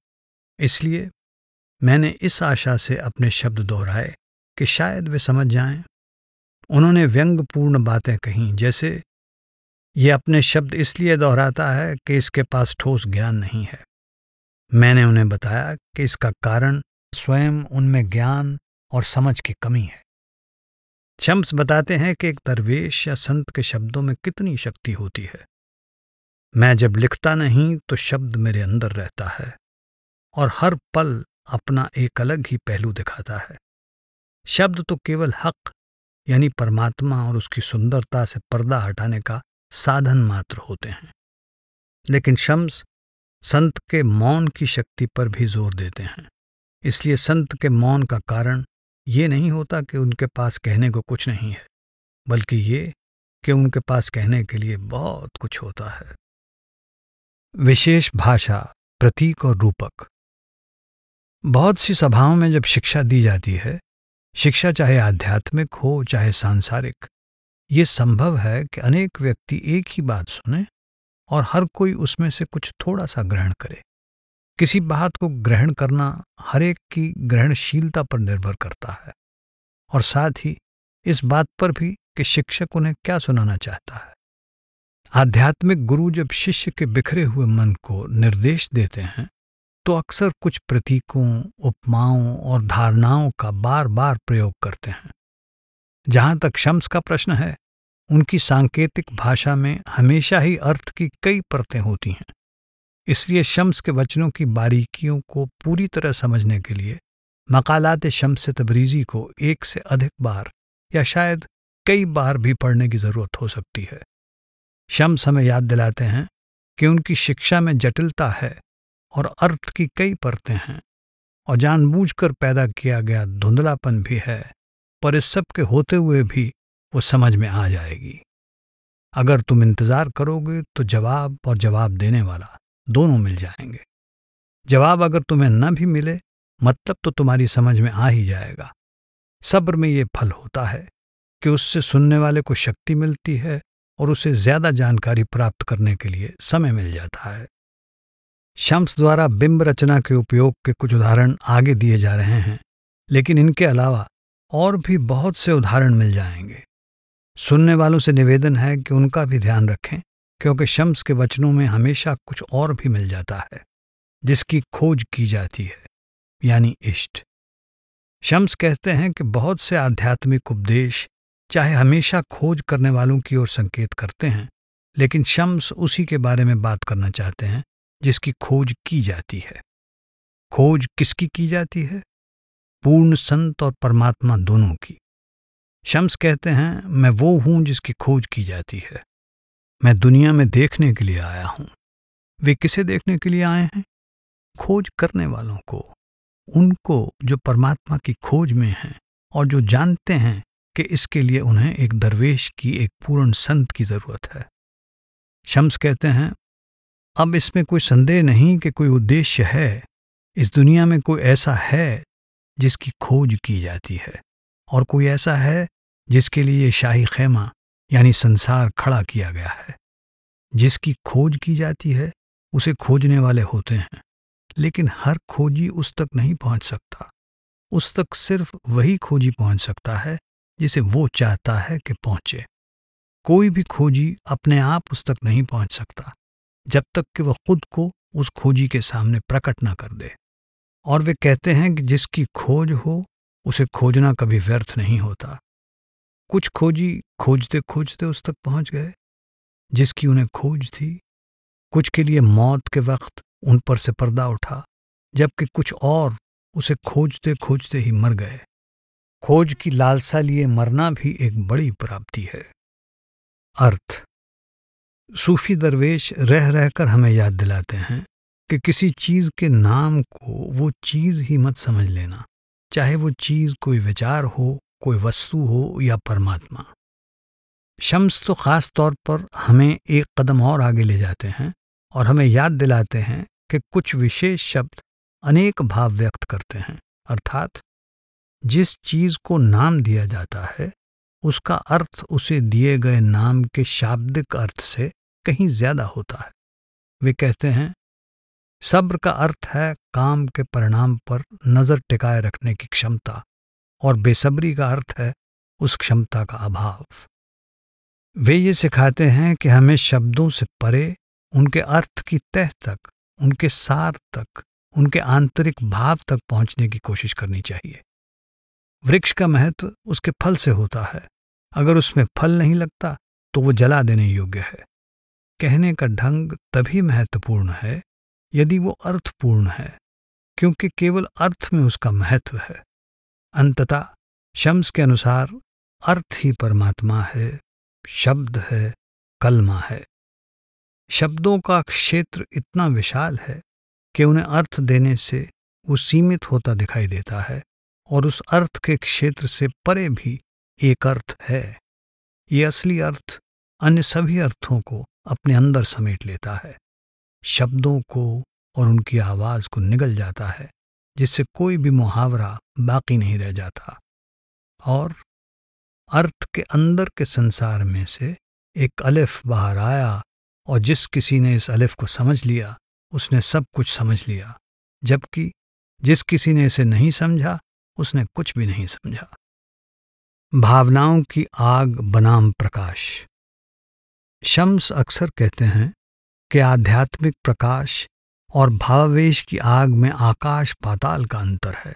इसलिए मैंने इस आशा से अपने शब्द दोहराए कि शायद वे समझ जाएं। उन्होंने व्यंग्यपूर्ण बातें कहीं जैसे ये अपने शब्द इसलिए दोहराता है कि इसके पास ठोस ज्ञान नहीं है मैंने उन्हें बताया कि इसका कारण स्वयं उनमें ज्ञान और समझ की कमी है शम्स बताते हैं कि एक दरवेश या संत के शब्दों में कितनी शक्ति होती है मैं जब लिखता नहीं तो शब्द मेरे अंदर रहता है और हर पल अपना एक अलग ही पहलू दिखाता है शब्द तो केवल हक यानी परमात्मा और उसकी सुंदरता से पर्दा हटाने का साधन मात्र होते हैं लेकिन शम्स संत के मौन की शक्ति पर भी जोर देते हैं इसलिए संत के मौन का कारण ये नहीं होता कि उनके पास कहने को कुछ नहीं है बल्कि ये कि उनके पास कहने के लिए बहुत कुछ होता है विशेष भाषा प्रतीक और रूपक बहुत सी सभाओं में जब शिक्षा दी जाती है शिक्षा चाहे आध्यात्मिक हो चाहे सांसारिक ये संभव है कि अनेक व्यक्ति एक ही बात सुने और हर कोई उसमें से कुछ थोड़ा सा ग्रहण करे किसी बात को ग्रहण करना हर एक की ग्रहणशीलता पर निर्भर करता है और साथ ही इस बात पर भी कि शिक्षक उन्हें क्या सुनाना चाहता है आध्यात्मिक गुरु जब शिष्य के बिखरे हुए मन को निर्देश देते हैं तो अक्सर कुछ प्रतीकों उपमाओं और धारणाओं का बार बार प्रयोग करते हैं जहां तक शम्स का प्रश्न है उनकी सांकेतिक भाषा में हमेशा ही अर्थ की कई परतें होती हैं इसलिए शम्स के वचनों की बारीकियों को पूरी तरह समझने के लिए मकालात शम्स तबरीज़ी को एक से अधिक बार या शायद कई बार भी पढ़ने की ज़रूरत हो सकती है शम्स हमें याद दिलाते हैं कि उनकी शिक्षा में जटिलता है और अर्थ की कई परतें हैं और जानबूझकर पैदा किया गया धुंधलापन भी है पर इस सब के होते हुए भी वो समझ में आ जाएगी अगर तुम इंतज़ार करोगे तो जवाब और जवाब देने वाला दोनों मिल जाएंगे जवाब अगर तुम्हें न भी मिले मतलब तो तुम्हारी समझ में आ ही जाएगा सब्र में ये फल होता है कि उससे सुनने वाले को शक्ति मिलती है और उसे ज्यादा जानकारी प्राप्त करने के लिए समय मिल जाता है शम्स द्वारा बिंब रचना के उपयोग के कुछ उदाहरण आगे दिए जा रहे हैं लेकिन इनके अलावा और भी बहुत से उदाहरण मिल जाएंगे सुनने वालों से निवेदन है कि उनका भी ध्यान रखें क्योंकि शम्स के वचनों में हमेशा कुछ और भी मिल जाता है जिसकी खोज की जाती है यानी इष्ट शम्स कहते हैं कि बहुत से आध्यात्मिक उपदेश चाहे हमेशा खोज करने वालों की ओर संकेत करते हैं लेकिन शम्स उसी के बारे में बात करना चाहते हैं जिसकी खोज की जाती है खोज किसकी की जाती है पूर्ण संत और परमात्मा दोनों की शम्स कहते हैं मैं वो हूं जिसकी खोज की जाती है मैं दुनिया में देखने के लिए आया हूं वे किसे देखने के लिए आए हैं खोज करने वालों को उनको जो परमात्मा की खोज में हैं और जो जानते हैं कि इसके लिए उन्हें एक दरवेश की एक पूर्ण संत की जरूरत है शम्स कहते हैं अब इसमें कोई संदेह नहीं कि कोई उद्देश्य है इस दुनिया में कोई ऐसा है जिसकी खोज की जाती है और कोई ऐसा है जिसके लिए ये शाही खेमा यानी संसार खड़ा किया गया है जिसकी खोज की जाती है उसे खोजने वाले होते हैं लेकिन हर खोजी उस तक नहीं पहुंच सकता उस तक सिर्फ वही खोजी पहुंच सकता है जिसे वो चाहता है कि पहुंचे कोई भी खोजी अपने आप उस तक नहीं पहुंच सकता जब तक कि वह खुद को उस खोजी के सामने प्रकट ना कर दे और वे कहते हैं कि जिसकी खोज हो उसे खोजना कभी व्यर्थ नहीं होता कुछ खोजी खोजते खोजते उस तक पहुंच गए जिसकी उन्हें खोज थी कुछ के लिए मौत के वक्त उन पर से पर्दा उठा जबकि कुछ और उसे खोजते खोजते ही मर गए खोज की लालसा लिए मरना भी एक बड़ी प्राप्ति है अर्थ सूफी दरवेश रह रहकर हमें याद दिलाते हैं कि किसी चीज़ के नाम को वो चीज़ ही मत समझ लेना चाहे वो चीज़ कोई विचार हो कोई वस्तु हो या परमात्मा शम्स तो ख़ास तौर पर हमें एक कदम और आगे ले जाते हैं और हमें याद दिलाते हैं कि कुछ विशेष शब्द अनेक भाव व्यक्त करते हैं अर्थात जिस चीज़ को नाम दिया जाता है उसका अर्थ उसे दिए गए नाम के शाब्दिक अर्थ से कहीं ज्यादा होता है वे कहते हैं सब्र का अर्थ है काम के परिणाम पर नज़र टिकाए रखने की क्षमता और बेसब्री का अर्थ है उस क्षमता का अभाव वे ये सिखाते हैं कि हमें शब्दों से परे उनके अर्थ की तह तक उनके सार तक उनके आंतरिक भाव तक पहुंचने की कोशिश करनी चाहिए वृक्ष का महत्व उसके फल से होता है अगर उसमें फल नहीं लगता तो वो जला देने योग्य है कहने का ढंग तभी महत्वपूर्ण है यदि वो अर्थपूर्ण है क्योंकि केवल अर्थ में उसका महत्व है अंततः शम्स के अनुसार अर्थ ही परमात्मा है शब्द है कलमा है शब्दों का क्षेत्र इतना विशाल है कि उन्हें अर्थ देने से वो सीमित होता दिखाई देता है और उस अर्थ के क्षेत्र से परे भी एक अर्थ है ये असली अर्थ अन्य सभी अर्थों को अपने अंदर समेट लेता है शब्दों को और उनकी आवाज को निगल जाता है जिससे कोई भी मुहावरा बाकी नहीं रह जाता और अर्थ के अंदर के संसार में से एक अलिफ बाहर आया और जिस किसी ने इस अलिफ को समझ लिया उसने सब कुछ समझ लिया जबकि जिस किसी ने इसे नहीं समझा उसने कुछ भी नहीं समझा भावनाओं की आग बनाम प्रकाश शम्स अक्सर कहते हैं कि आध्यात्मिक प्रकाश और भावावेश की आग में आकाश पाताल का अंतर है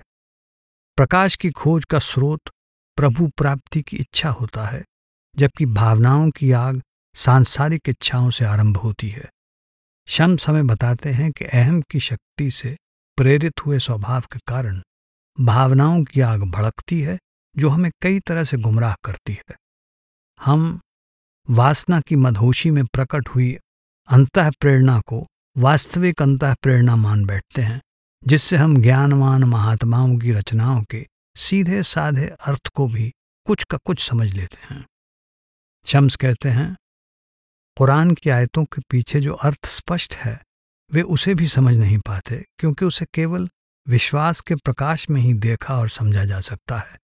प्रकाश की खोज का स्रोत प्रभु प्राप्ति की इच्छा होता है जबकि भावनाओं की आग सांसारिक इच्छाओं से आरंभ होती है शम्स हमें बताते हैं कि अहम की शक्ति से प्रेरित हुए स्वभाव के कारण भावनाओं की आग भड़कती है जो हमें कई तरह से गुमराह करती है हम वासना की मधोशी में प्रकट हुई अंत प्रेरणा को वास्तविक अंतः प्रेरणा मान बैठते हैं जिससे हम ज्ञानवान महात्माओं की रचनाओं के सीधे साधे अर्थ को भी कुछ का कुछ समझ लेते हैं शम्स कहते हैं कुरान की आयतों के पीछे जो अर्थ स्पष्ट है वे उसे भी समझ नहीं पाते क्योंकि उसे केवल विश्वास के प्रकाश में ही देखा और समझा जा सकता है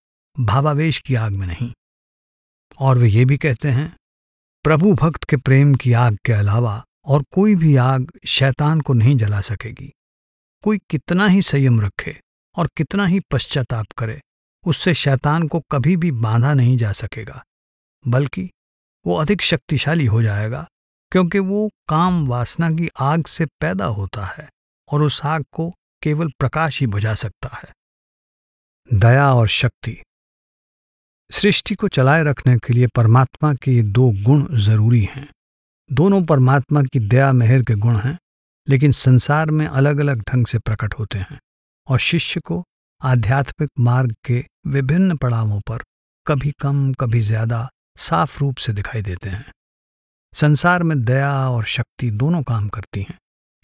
भावावेश की आग में नहीं और वे ये भी कहते हैं प्रभु भक्त के प्रेम की आग के अलावा और कोई भी आग शैतान को नहीं जला सकेगी कोई कितना ही संयम रखे और कितना ही पश्चाताप करे उससे शैतान को कभी भी बांधा नहीं जा सकेगा बल्कि वो अधिक शक्तिशाली हो जाएगा क्योंकि वो काम वासना की आग से पैदा होता है और उस आग को केवल प्रकाश ही बुझा सकता है दया और शक्ति सृष्टि को चलाए रखने के लिए परमात्मा के ये दो गुण जरूरी हैं दोनों परमात्मा की दया मेहर के गुण हैं लेकिन संसार में अलग अलग ढंग से प्रकट होते हैं और शिष्य को आध्यात्मिक मार्ग के विभिन्न पड़ावों पर कभी कम कभी ज्यादा साफ रूप से दिखाई देते हैं संसार में दया और शक्ति दोनों काम करती हैं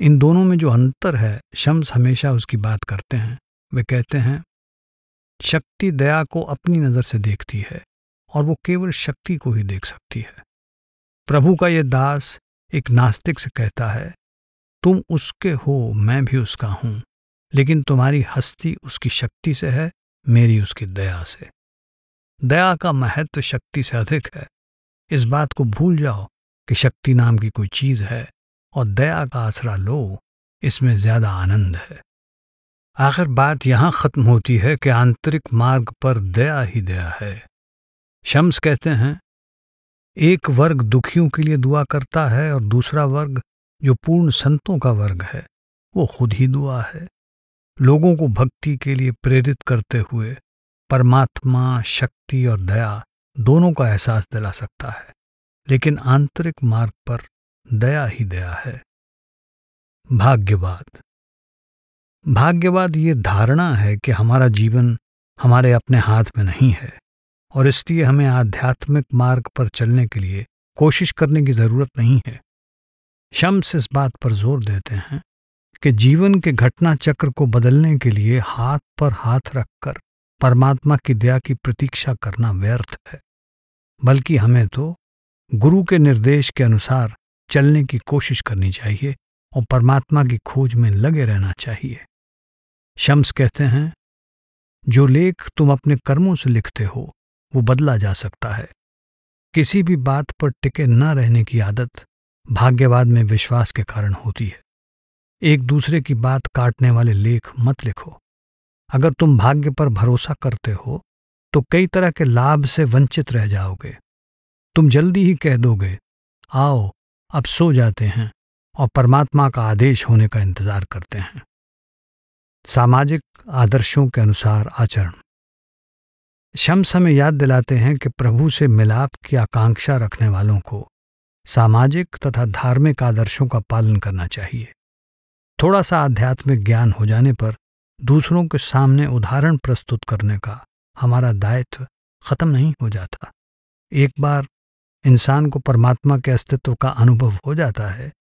इन दोनों में जो अंतर है शम्स हमेशा उसकी बात करते हैं वे कहते हैं शक्ति दया को अपनी नज़र से देखती है और वो केवल शक्ति को ही देख सकती है प्रभु का ये दास एक नास्तिक से कहता है तुम उसके हो मैं भी उसका हूं लेकिन तुम्हारी हस्ती उसकी शक्ति से है मेरी उसकी दया से दया का महत्व शक्ति से अधिक है इस बात को भूल जाओ कि शक्ति नाम की कोई चीज है और दया का आसरा लो इसमें ज्यादा आनंद है आखिर बात यहां खत्म होती है कि आंतरिक मार्ग पर दया ही दया है शम्स कहते हैं एक वर्ग दुखियों के लिए दुआ करता है और दूसरा वर्ग जो पूर्ण संतों का वर्ग है वो खुद ही दुआ है लोगों को भक्ति के लिए प्रेरित करते हुए परमात्मा शक्ति और दया दोनों का एहसास दिला सकता है लेकिन आंतरिक मार्ग पर दया ही दया है भाग्यवाद भाग्यवाद ये धारणा है कि हमारा जीवन हमारे अपने हाथ में नहीं है और इसलिए हमें आध्यात्मिक मार्ग पर चलने के लिए कोशिश करने की जरूरत नहीं है शम्स इस बात पर जोर देते हैं कि जीवन के घटना चक्र को बदलने के लिए हाथ पर हाथ रखकर परमात्मा की दया की प्रतीक्षा करना व्यर्थ है बल्कि हमें तो गुरु के निर्देश के अनुसार चलने की कोशिश करनी चाहिए और परमात्मा की खोज में लगे रहना चाहिए शम्स कहते हैं जो लेख तुम अपने कर्मों से लिखते हो वो बदला जा सकता है किसी भी बात पर टिके न रहने की आदत भाग्यवाद में विश्वास के कारण होती है एक दूसरे की बात काटने वाले लेख मत लिखो अगर तुम भाग्य पर भरोसा करते हो तो कई तरह के लाभ से वंचित रह जाओगे तुम जल्दी ही कह दोगे आओ अब सो जाते हैं और परमात्मा का आदेश होने का इंतजार करते हैं सामाजिक आदर्शों के अनुसार आचरण शम्स हमें याद दिलाते हैं कि प्रभु से मिलाप की आकांक्षा रखने वालों को सामाजिक तथा धार्मिक आदर्शों का पालन करना चाहिए थोड़ा सा आध्यात्मिक ज्ञान हो जाने पर दूसरों के सामने उदाहरण प्रस्तुत करने का हमारा दायित्व खत्म नहीं हो जाता एक बार इंसान को परमात्मा के अस्तित्व का अनुभव हो जाता है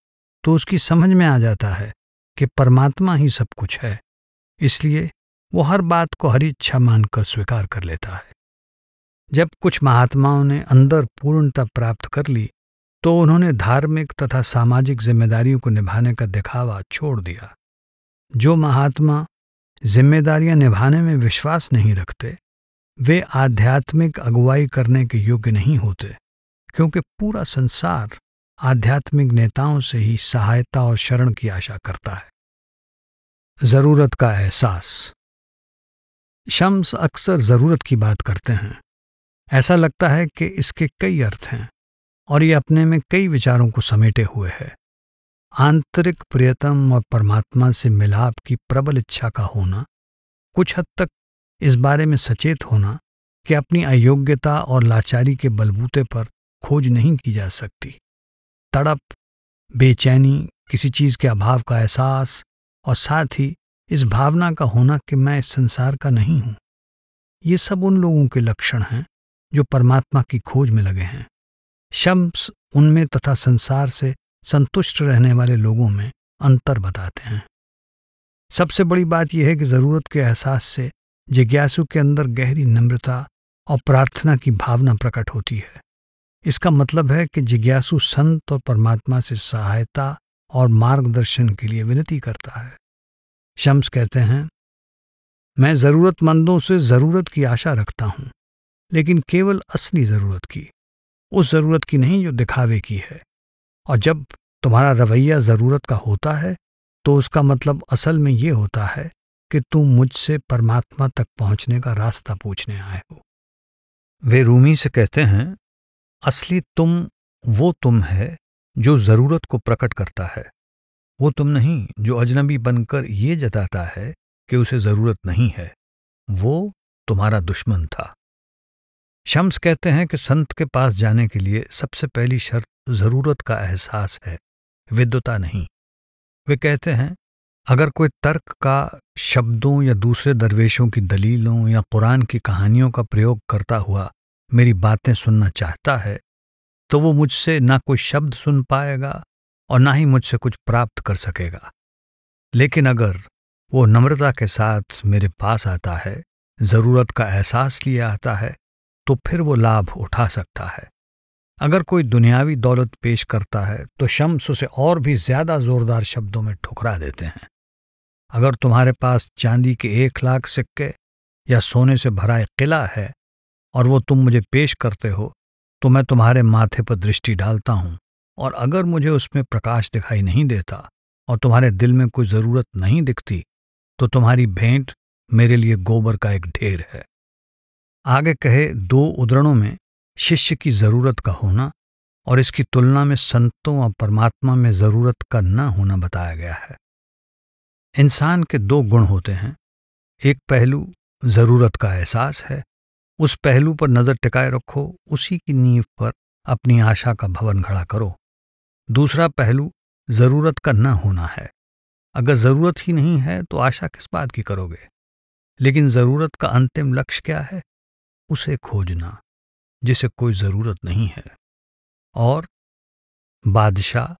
तो उसकी समझ में आ जाता है कि परमात्मा ही सब कुछ है इसलिए वो हर बात को हरी इच्छा मानकर स्वीकार कर लेता है जब कुछ महात्माओं ने अंदर पूर्णता प्राप्त कर ली तो उन्होंने धार्मिक तथा सामाजिक जिम्मेदारियों को निभाने का दिखावा छोड़ दिया जो महात्मा जिम्मेदारियां निभाने में विश्वास नहीं रखते वे आध्यात्मिक अगुवाई करने के योग्य नहीं होते क्योंकि पूरा संसार आध्यात्मिक नेताओं से ही सहायता और शरण की आशा करता है जरूरत का एहसास शम्स अक्सर ज़रूरत की बात करते हैं ऐसा लगता है कि इसके कई अर्थ हैं और ये अपने में कई विचारों को समेटे हुए है आंतरिक प्रियतम और परमात्मा से मिलाप की प्रबल इच्छा का होना कुछ हद तक इस बारे में सचेत होना कि अपनी अयोग्यता और लाचारी के बलबूते पर खोज नहीं की जा सकती तड़प बेचैनी किसी चीज़ के अभाव का एहसास और साथ ही इस भावना का होना कि मैं इस संसार का नहीं हूं ये सब उन लोगों के लक्षण हैं जो परमात्मा की खोज में लगे हैं शम्स उनमें तथा संसार से संतुष्ट रहने वाले लोगों में अंतर बताते हैं सबसे बड़ी बात यह है कि ज़रूरत के एहसास से जिज्ञासु के अंदर गहरी नम्रता और प्रार्थना की भावना प्रकट होती है इसका मतलब है कि जिज्ञासु संत और परमात्मा से सहायता और मार्गदर्शन के लिए विनती करता है शम्स कहते हैं मैं ज़रूरतमंदों से ज़रूरत की आशा रखता हूँ लेकिन केवल असली ज़रूरत की उस ज़रूरत की नहीं जो दिखावे की है और जब तुम्हारा रवैया ज़रूरत का होता है तो उसका मतलब असल में ये होता है कि तुम मुझसे परमात्मा तक पहुंचने का रास्ता पूछने आए हो वे रूमी से कहते हैं असली तुम वो तुम है जो ज़रूरत को प्रकट करता है वो तुम नहीं जो अजनबी बनकर ये जताता है कि उसे ज़रूरत नहीं है वो तुम्हारा दुश्मन था शम्स कहते हैं कि संत के पास जाने के लिए सबसे पहली शर्त ज़रूरत का एहसास है विद्वता नहीं वे कहते हैं अगर कोई तर्क का शब्दों या दूसरे दरवेशों की दलीलों या कुरान की कहानियों का प्रयोग करता हुआ मेरी बातें सुनना चाहता है तो वो मुझसे ना कोई शब्द सुन पाएगा और ना ही मुझसे कुछ प्राप्त कर सकेगा लेकिन अगर वो नम्रता के साथ मेरे पास आता है ज़रूरत का एहसास लिए आता है तो फिर वो लाभ उठा सकता है अगर कोई दुनियावी दौलत पेश करता है तो शम्स उसे और भी ज़्यादा ज़ोरदार शब्दों में ठुकरा देते हैं अगर तुम्हारे पास चांदी के एक लाख सिक्के या सोने से भरा एक किला है और वो तुम मुझे पेश करते हो तो मैं तुम्हारे माथे पर दृष्टि डालता हूं और अगर मुझे उसमें प्रकाश दिखाई नहीं देता और तुम्हारे दिल में कोई ज़रूरत नहीं दिखती तो तुम्हारी भेंट मेरे लिए गोबर का एक ढेर है आगे कहे दो उदरणों में शिष्य की ज़रूरत का होना और इसकी तुलना में संतों और परमात्मा में ज़रूरत का न होना बताया गया है इंसान के दो गुण होते हैं एक पहलू ज़रूरत का एहसास है उस पहलू पर नज़र टिकाए रखो उसी की नींव पर अपनी आशा का भवन खड़ा करो दूसरा पहलू ज़रूरत का न होना है अगर ज़रूरत ही नहीं है तो आशा किस बात की करोगे लेकिन ज़रूरत का अंतिम लक्ष्य क्या है उसे खोजना जिसे कोई ज़रूरत नहीं है और बादशाह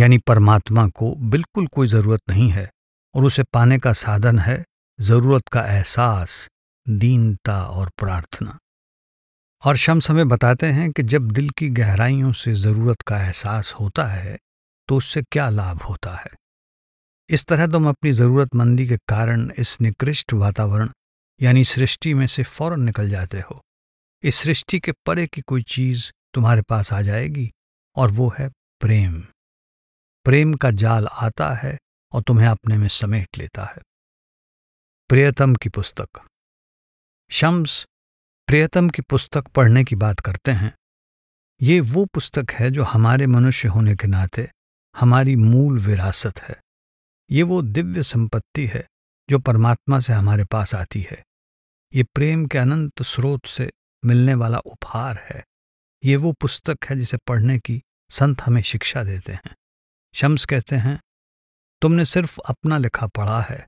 यानी परमात्मा को बिल्कुल कोई ज़रूरत नहीं है और उसे पाने का साधन है ज़रूरत का एहसास दीनता और प्रार्थना और शम्स हमें बताते हैं कि जब दिल की गहराइयों से ज़रूरत का एहसास होता है तो उससे क्या लाभ होता है इस तरह तुम तो अपनी ज़रूरतमंदी के कारण इस निकृष्ट वातावरण यानी सृष्टि में से फौरन निकल जाते हो इस सृष्टि के परे की कोई चीज़ तुम्हारे पास आ जाएगी और वो है प्रेम प्रेम का जाल आता है और तुम्हें अपने में समेट लेता है प्रियतम की पुस्तक शम्स प्रियतम की पुस्तक पढ़ने की बात करते हैं ये वो पुस्तक है जो हमारे मनुष्य होने के नाते हमारी मूल विरासत है ये वो दिव्य संपत्ति है जो परमात्मा से हमारे पास आती है ये प्रेम के अनंत स्रोत से मिलने वाला उपहार है ये वो पुस्तक है जिसे पढ़ने की संत हमें शिक्षा देते हैं शम्स कहते हैं तुमने सिर्फ अपना लिखा पढ़ा है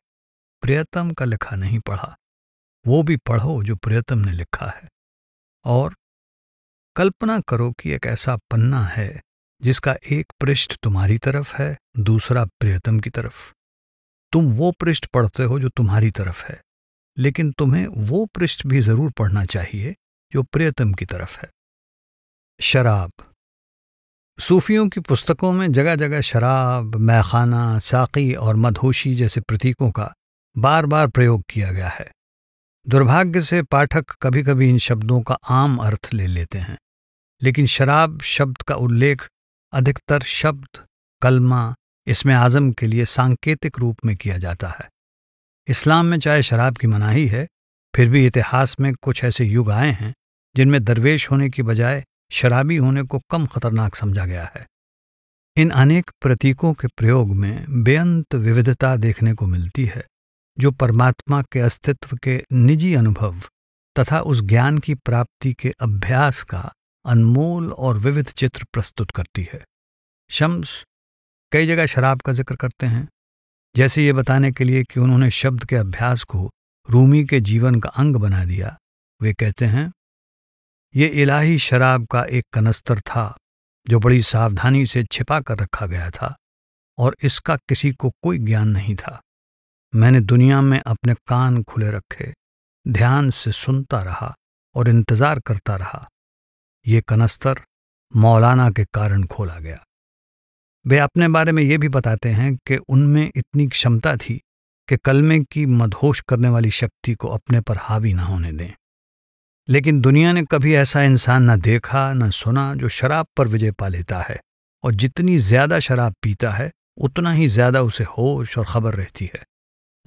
प्रियतम का लिखा नहीं पढ़ा वो भी पढ़ो जो प्रियतम ने लिखा है और कल्पना करो कि एक ऐसा पन्ना है जिसका एक पृष्ठ तुम्हारी तरफ है दूसरा प्रियतम की तरफ तुम वो पृष्ठ पढ़ते हो जो तुम्हारी तरफ है लेकिन तुम्हें वो पृष्ठ भी जरूर पढ़ना चाहिए जो प्रियतम की तरफ है शराब सूफियों की पुस्तकों में जगह जगह शराब मैखाना साकी और मधोशी जैसे प्रतीकों का बार बार प्रयोग किया गया है दुर्भाग्य से पाठक कभी कभी इन शब्दों का आम अर्थ ले लेते हैं लेकिन शराब शब्द का उल्लेख अधिकतर शब्द कलमा इसमें आजम के लिए सांकेतिक रूप में किया जाता है इस्लाम में चाहे शराब की मनाही है फिर भी इतिहास में कुछ ऐसे युग आए हैं जिनमें दरवेश होने की बजाय शराबी होने को कम खतरनाक समझा गया है इन अनेक प्रतीकों के प्रयोग में बेअंत विविधता देखने को मिलती है जो परमात्मा के अस्तित्व के निजी अनुभव तथा उस ज्ञान की प्राप्ति के अभ्यास का अनमोल और विविध चित्र प्रस्तुत करती है शम्स कई जगह शराब का जिक्र करते हैं जैसे ये बताने के लिए कि उन्होंने शब्द के अभ्यास को रूमी के जीवन का अंग बना दिया वे कहते हैं ये इलाही शराब का एक कनस्तर था जो बड़ी सावधानी से छिपा कर रखा गया था और इसका किसी को कोई ज्ञान नहीं था मैंने दुनिया में अपने कान खुले रखे ध्यान से सुनता रहा और इंतज़ार करता रहा ये कनस्तर मौलाना के कारण खोला गया वे अपने बारे में ये भी बताते हैं कि उनमें इतनी क्षमता थी कि कलमे की मदहोश करने वाली शक्ति को अपने पर हावी न होने दें लेकिन दुनिया ने कभी ऐसा इंसान न देखा न सुना जो शराब पर विजय पा लेता है और जितनी ज्यादा शराब पीता है उतना ही ज्यादा उसे होश और खबर रहती है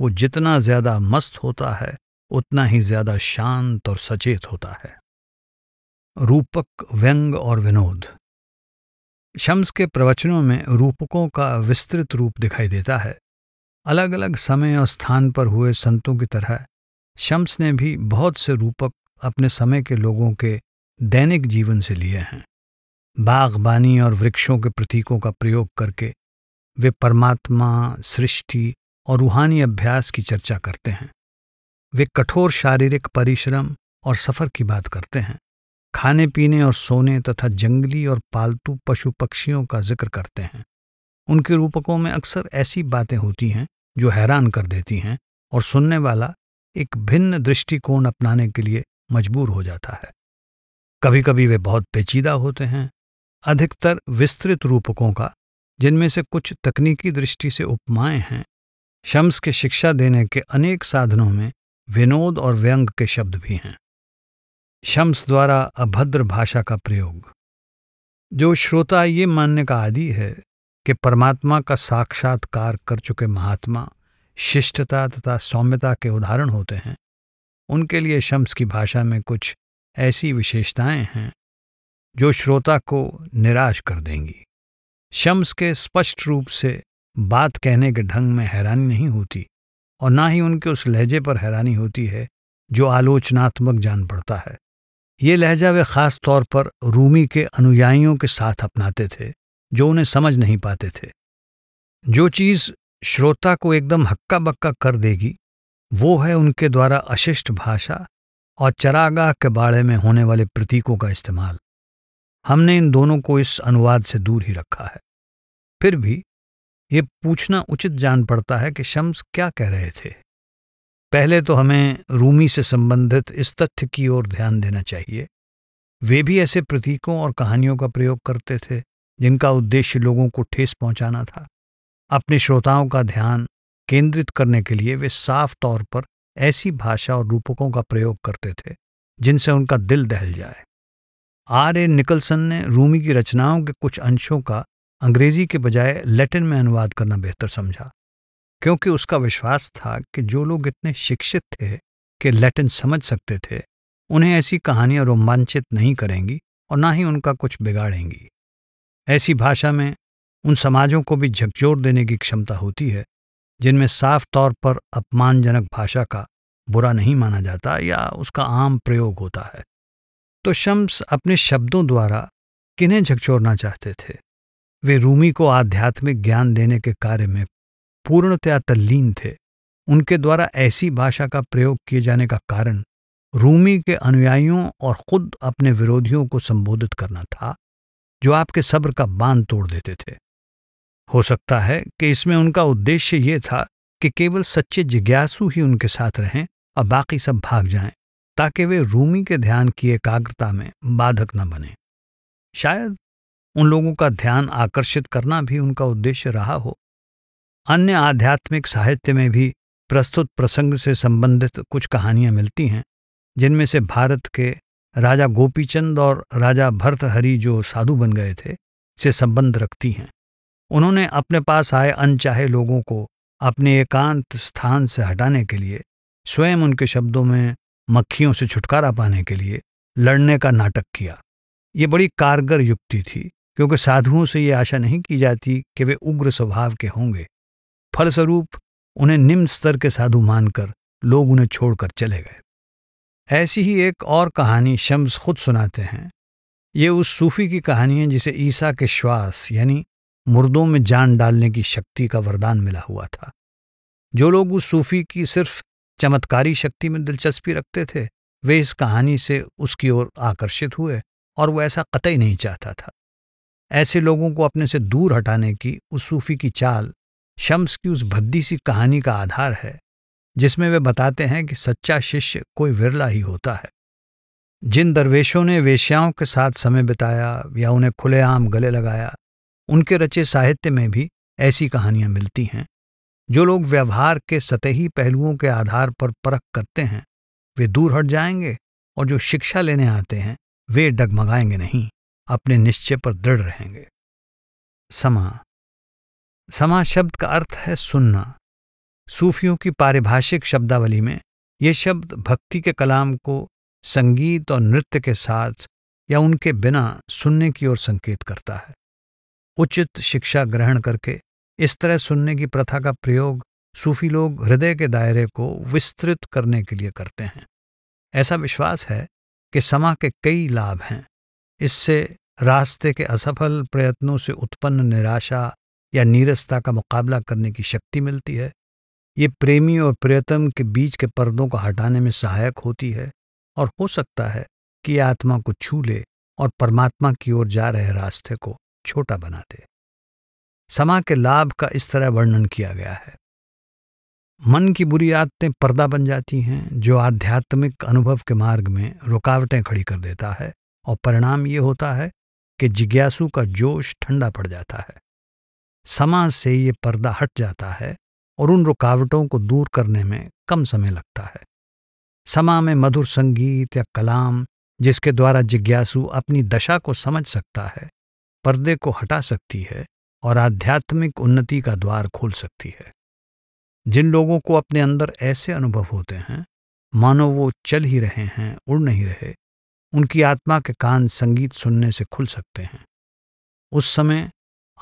वो जितना ज्यादा मस्त होता है उतना ही ज्यादा शांत और सचेत होता है रूपक व्यंग और विनोद शम्स के प्रवचनों में रूपकों का विस्तृत रूप दिखाई देता है अलग अलग समय और स्थान पर हुए संतों की तरह शम्स ने भी बहुत से रूपक अपने समय के लोगों के दैनिक जीवन से लिए हैं बागबानी और वृक्षों के प्रतीकों का प्रयोग करके वे परमात्मा सृष्टि और रूहानी अभ्यास की चर्चा करते हैं वे कठोर शारीरिक परिश्रम और सफर की बात करते हैं खाने पीने और सोने तथा जंगली और पालतू पशु पक्षियों का जिक्र करते हैं उनके रूपकों में अक्सर ऐसी बातें होती हैं जो हैरान कर देती हैं और सुनने वाला एक भिन्न दृष्टिकोण अपनाने के लिए मजबूर हो जाता है कभी कभी वे बहुत पेचीदा होते हैं अधिकतर विस्तृत रूपकों का जिनमें से कुछ तकनीकी दृष्टि से उपमाएं हैं शम्स के शिक्षा देने के अनेक साधनों में विनोद और व्यंग के शब्द भी हैं शम्स द्वारा अभद्र भाषा का प्रयोग जो श्रोता ये मानने का आदि है कि परमात्मा का साक्षात्कार कर चुके महात्मा शिष्टता तथा सौम्यता के उदाहरण होते हैं उनके लिए शम्स की भाषा में कुछ ऐसी विशेषताएं हैं जो श्रोता को निराश कर देंगी शम्स के स्पष्ट रूप से बात कहने के ढंग में हैरानी नहीं होती और ना ही उनके उस लहजे पर हैरानी होती है जो आलोचनात्मक जान पड़ता है ये लहजा वे खास तौर पर रूमी के अनुयायियों के साथ अपनाते थे जो उन्हें समझ नहीं पाते थे जो चीज़ श्रोता को एकदम हक्का बक्का कर देगी वो है उनके द्वारा अशिष्ट भाषा और चरागाह के बाड़े में होने वाले प्रतीकों का इस्तेमाल हमने इन दोनों को इस अनुवाद से दूर ही रखा है फिर भी ये पूछना उचित जान पड़ता है कि शम्स क्या कह रहे थे पहले तो हमें रूमी से संबंधित इस तथ्य की ओर ध्यान देना चाहिए वे भी ऐसे प्रतीकों और कहानियों का प्रयोग करते थे जिनका उद्देश्य लोगों को ठेस पहुंचाना था अपने श्रोताओं का ध्यान केंद्रित करने के लिए वे साफ तौर पर ऐसी भाषा और रूपकों का प्रयोग करते थे जिनसे उनका दिल दहल जाए आर ए निकलसन ने रूमी की रचनाओं के कुछ अंशों का अंग्रेजी के बजाय लैटिन में अनुवाद करना बेहतर समझा क्योंकि उसका विश्वास था कि जो लोग इतने शिक्षित थे कि लैटिन समझ सकते थे उन्हें ऐसी कहानियां रोमांचित नहीं करेंगी और ना ही उनका कुछ बिगाड़ेंगी ऐसी भाषा में उन समाजों को भी झकझोर देने की क्षमता होती है जिनमें साफ तौर पर अपमानजनक भाषा का बुरा नहीं माना जाता या उसका आम प्रयोग होता है तो शम्स अपने शब्दों द्वारा किन्हें झकझोरना चाहते थे वे रूमी को आध्यात्मिक ज्ञान देने के कार्य में पूर्णतया तल्लीन थे उनके द्वारा ऐसी भाषा का प्रयोग किए जाने का कारण रूमी के अनुयायियों और खुद अपने विरोधियों को संबोधित करना था जो आपके सब्र का बांध तोड़ देते थे हो सकता है कि इसमें उनका उद्देश्य ये था कि केवल सच्चे जिज्ञासु ही उनके साथ रहें और बाकी सब भाग जाएं ताकि वे रूमी के ध्यान की एकाग्रता में बाधक न बने शायद उन लोगों का ध्यान आकर्षित करना भी उनका उद्देश्य रहा हो अन्य आध्यात्मिक साहित्य में भी प्रस्तुत प्रसंग से संबंधित कुछ कहानियां मिलती हैं जिनमें से भारत के राजा गोपीचंद और राजा भरतहरि जो साधु बन गए थे से संबंध रखती हैं उन्होंने अपने पास आए अनचाहे लोगों को अपने एकांत स्थान से हटाने के लिए स्वयं उनके शब्दों में मक्खियों से छुटकारा पाने के लिए लड़ने का नाटक किया ये बड़ी कारगर युक्ति थी क्योंकि साधुओं से ये आशा नहीं की जाती कि वे उग्र स्वभाव के होंगे फलस्वरूप उन्हें निम्न स्तर के साधु मानकर लोग उन्हें छोड़कर चले गए ऐसी ही एक और कहानी शम्स खुद सुनाते हैं ये उस सूफी की कहानी है जिसे ईसा के श्वास यानी मुर्दों में जान डालने की शक्ति का वरदान मिला हुआ था जो लोग उस सूफी की सिर्फ चमत्कारी शक्ति में दिलचस्पी रखते थे वे इस कहानी से उसकी ओर आकर्षित हुए और वो ऐसा कतई नहीं चाहता था ऐसे लोगों को अपने से दूर हटाने की उस सूफी की चाल शम्स की उस भद्दी सी कहानी का आधार है जिसमें वे बताते हैं कि सच्चा शिष्य कोई विरला ही होता है जिन दरवेशों ने वेश्याओं के साथ समय बिताया या उन्हें खुलेआम गले लगाया उनके रचे साहित्य में भी ऐसी कहानियां मिलती हैं जो लोग व्यवहार के सतही पहलुओं के आधार पर परख करते हैं वे दूर हट जाएंगे और जो शिक्षा लेने आते हैं वे डगमगाएंगे नहीं अपने निश्चय पर दृढ़ रहेंगे समा समा शब्द का अर्थ है सुनना सूफियों की पारिभाषिक शब्दावली में यह शब्द भक्ति के कलाम को संगीत और नृत्य के साथ या उनके बिना सुनने की ओर संकेत करता है उचित शिक्षा ग्रहण करके इस तरह सुनने की प्रथा का प्रयोग सूफी लोग हृदय के दायरे को विस्तृत करने के लिए करते हैं ऐसा विश्वास है कि समा के कई लाभ हैं इससे रास्ते के असफल प्रयत्नों से उत्पन्न निराशा या नीरसता का मुकाबला करने की शक्ति मिलती है ये प्रेमी और प्रियतम के बीच के पर्दों को हटाने में सहायक होती है और हो सकता है कि ये आत्मा को छू ले और परमात्मा की ओर जा रहे रास्ते को छोटा बना दे समा के लाभ का इस तरह वर्णन किया गया है मन की बुरी आदतें पर्दा बन जाती हैं जो आध्यात्मिक अनुभव के मार्ग में रुकावटें खड़ी कर देता है और परिणाम ये होता है कि जिज्ञासु का जोश ठंडा पड़ जाता है समाज से ये पर्दा हट जाता है और उन रुकावटों को दूर करने में कम समय लगता है समा में मधुर संगीत या कलाम जिसके द्वारा जिज्ञासु अपनी दशा को समझ सकता है पर्दे को हटा सकती है और आध्यात्मिक उन्नति का द्वार खोल सकती है जिन लोगों को अपने अंदर ऐसे अनुभव होते हैं मानो वो चल ही रहे हैं उड़ नहीं रहे उनकी आत्मा के कान संगीत सुनने से खुल सकते हैं उस समय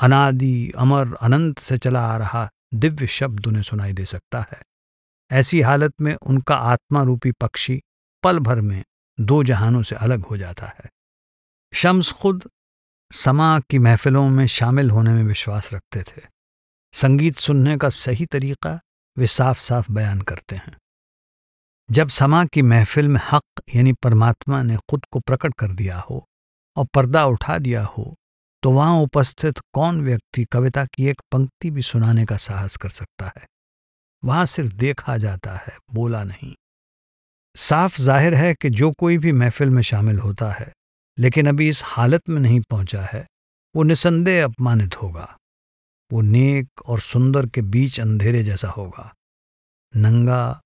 अनादि अमर अनंत से चला आ रहा दिव्य शब्द उन्हें सुनाई दे सकता है ऐसी हालत में उनका आत्मा रूपी पक्षी पल भर में दो जहानों से अलग हो जाता है शम्स खुद समा की महफिलों में शामिल होने में विश्वास रखते थे संगीत सुनने का सही तरीका वे साफ साफ बयान करते हैं जब समा की महफिल में हक यानी परमात्मा ने खुद को प्रकट कर दिया हो और पर्दा उठा दिया हो तो वहां उपस्थित कौन व्यक्ति कविता की एक पंक्ति भी सुनाने का साहस कर सकता है वहां सिर्फ देखा जाता है बोला नहीं साफ जाहिर है कि जो कोई भी महफिल में शामिल होता है लेकिन अभी इस हालत में नहीं पहुंचा है वो निसंदेह अपमानित होगा वो नेक और सुंदर के बीच अंधेरे जैसा होगा नंगा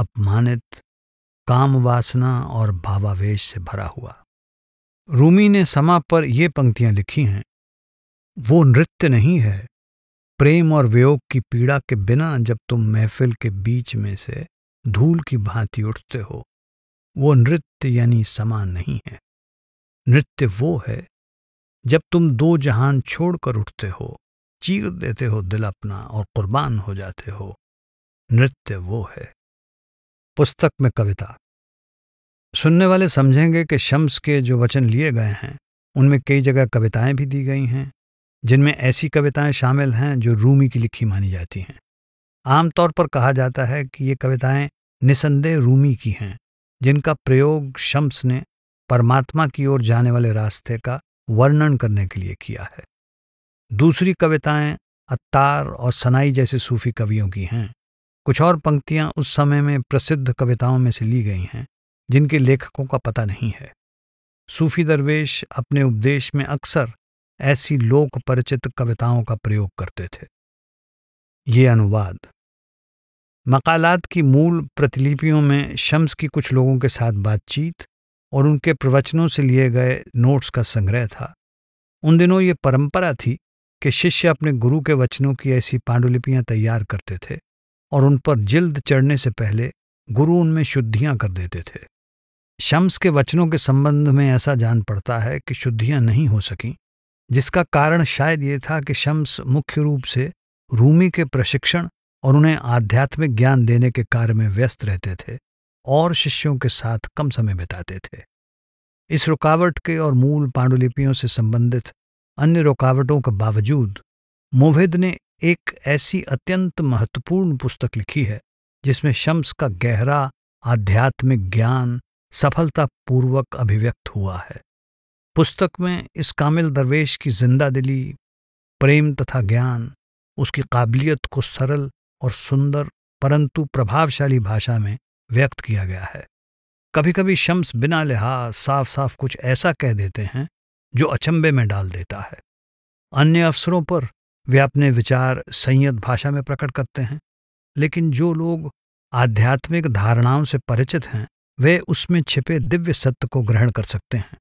अपमानित काम वासना और भावावेश से भरा हुआ रूमी ने समा पर ये पंक्तियां लिखी हैं वो नृत्य नहीं है प्रेम और वियोग की पीड़ा के बिना जब तुम महफिल के बीच में से धूल की भांति उठते हो वो नृत्य यानी समा नहीं है नृत्य वो है जब तुम दो जहान छोड़कर उठते हो चीर देते हो दिल अपना और कुर्बान हो जाते हो नृत्य वो है पुस्तक में कविता सुनने वाले समझेंगे कि शम्स के जो वचन लिए गए हैं उनमें कई जगह कविताएं भी दी गई हैं जिनमें ऐसी कविताएं शामिल हैं जो रूमी की लिखी मानी जाती हैं आमतौर पर कहा जाता है कि ये कविताएं निसंदेह रूमी की हैं जिनका प्रयोग शम्स ने परमात्मा की ओर जाने वाले रास्ते का वर्णन करने के लिए किया है दूसरी कविताएं अत्तार और सनाई जैसे सूफी कवियों की हैं कुछ और पंक्तियां उस समय में प्रसिद्ध कविताओं में से ली गई हैं जिनके लेखकों का पता नहीं है सूफी दरवेश अपने उपदेश में अक्सर ऐसी लोक परिचित कविताओं का प्रयोग करते थे ये अनुवाद मकालात की मूल प्रतिलिपियों में शम्स की कुछ लोगों के साथ बातचीत और उनके प्रवचनों से लिए गए नोट्स का संग्रह था उन दिनों ये परंपरा थी कि शिष्य अपने गुरु के वचनों की ऐसी पांडुलिपियां तैयार करते थे और उन पर जिल्द चढ़ने से पहले गुरु उनमें शुद्धियां कर देते थे शम्स के वचनों के संबंध में ऐसा जान पड़ता है कि शुद्धियां नहीं हो सकीं जिसका कारण शायद ये था कि शम्स मुख्य रूप से रूमी के प्रशिक्षण और उन्हें आध्यात्मिक ज्ञान देने के कार्य में व्यस्त रहते थे और शिष्यों के साथ कम समय बिताते थे इस रुकावट के और मूल पांडुलिपियों से संबंधित अन्य रुकावटों के बावजूद मोहिद ने एक ऐसी अत्यंत महत्वपूर्ण पुस्तक लिखी है जिसमें शम्स का गहरा आध्यात्मिक ज्ञान सफलतापूर्वक अभिव्यक्त हुआ है पुस्तक में इस कामिल दरवेश की जिंदा दिली प्रेम तथा ज्ञान उसकी काबिलियत को सरल और सुंदर परंतु प्रभावशाली भाषा में व्यक्त किया गया है कभी कभी शम्स बिना लिहाज साफ साफ कुछ ऐसा कह देते हैं जो अचंबे में डाल देता है अन्य अवसरों पर वे अपने विचार संयत भाषा में प्रकट करते हैं लेकिन जो लोग आध्यात्मिक धारणाओं से परिचित हैं वे उसमें छिपे दिव्य सत्य को ग्रहण कर सकते हैं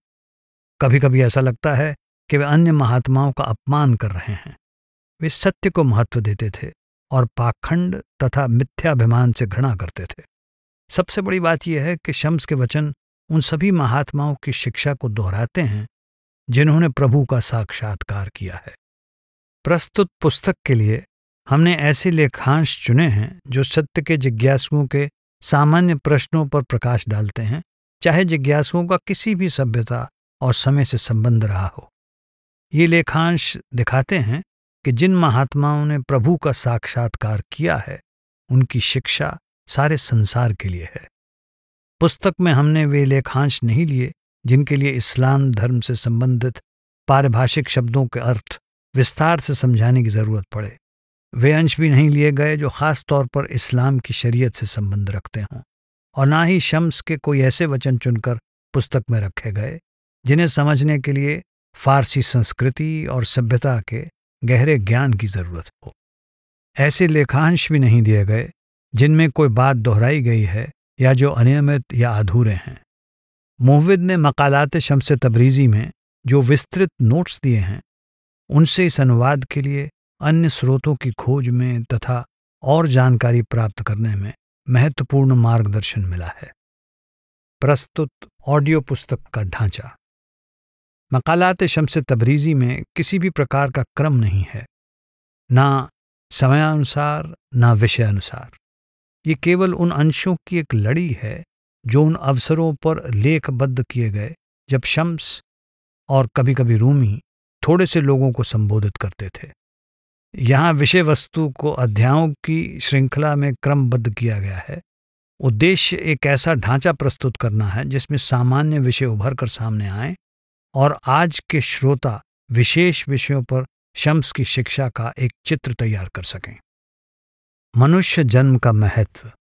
कभी कभी ऐसा लगता है कि वे अन्य महात्माओं का अपमान कर रहे हैं वे सत्य को महत्व देते थे और पाखंड तथा मिथ्याभिमान से घृणा करते थे सबसे बड़ी बात यह है कि शम्स के वचन उन सभी महात्माओं की शिक्षा को दोहराते हैं जिन्होंने प्रभु का साक्षात्कार किया है प्रस्तुत पुस्तक के लिए हमने ऐसे लेखांश चुने हैं जो सत्य के जिज्ञासुओं के सामान्य प्रश्नों पर प्रकाश डालते हैं चाहे जिज्ञासुओं का किसी भी सभ्यता और समय से संबंध रहा हो ये लेखांश दिखाते हैं कि जिन महात्माओं ने प्रभु का साक्षात्कार किया है उनकी शिक्षा सारे संसार के लिए है पुस्तक में हमने वे लेखांश नहीं लिए जिनके लिए इस्लाम धर्म से संबंधित पारिभाषिक शब्दों के अर्थ विस्तार से समझाने की ज़रूरत पड़े वे अंश भी नहीं लिए गए जो ख़ास तौर पर इस्लाम की शरीयत से संबंध रखते हों और ना ही शम्स के कोई ऐसे वचन चुनकर पुस्तक में रखे गए जिन्हें समझने के लिए फारसी संस्कृति और सभ्यता के गहरे ज्ञान की ज़रूरत हो ऐसे लेखांश भी नहीं दिए गए जिनमें कोई बात दोहराई गई है या जो अनियमित या अधूरे हैं मोहविद ने मकालात शम्स तबरीज़ी में जो विस्तृत नोट्स दिए हैं उनसे इस अनुवाद के लिए अन्य स्रोतों की खोज में तथा और जानकारी प्राप्त करने में महत्वपूर्ण मार्गदर्शन मिला है प्रस्तुत ऑडियो पुस्तक का ढांचा मकालात शम्स तबरीज़ी में किसी भी प्रकार का क्रम नहीं है ना समयानुसार ना विषयानुसार ये केवल उन अंशों की एक लड़ी है जो उन अवसरों पर लेखबद्ध किए गए जब शम्स और कभी कभी रूमी थोड़े से लोगों को संबोधित करते थे यहाँ विषय वस्तु को अध्यायों की श्रृंखला में क्रमबद्ध किया गया है उद्देश्य एक ऐसा ढांचा प्रस्तुत करना है जिसमें सामान्य विषय उभर कर सामने आए और आज के श्रोता विशेष विषयों पर शम्स की शिक्षा का एक चित्र तैयार कर सकें मनुष्य जन्म का महत्व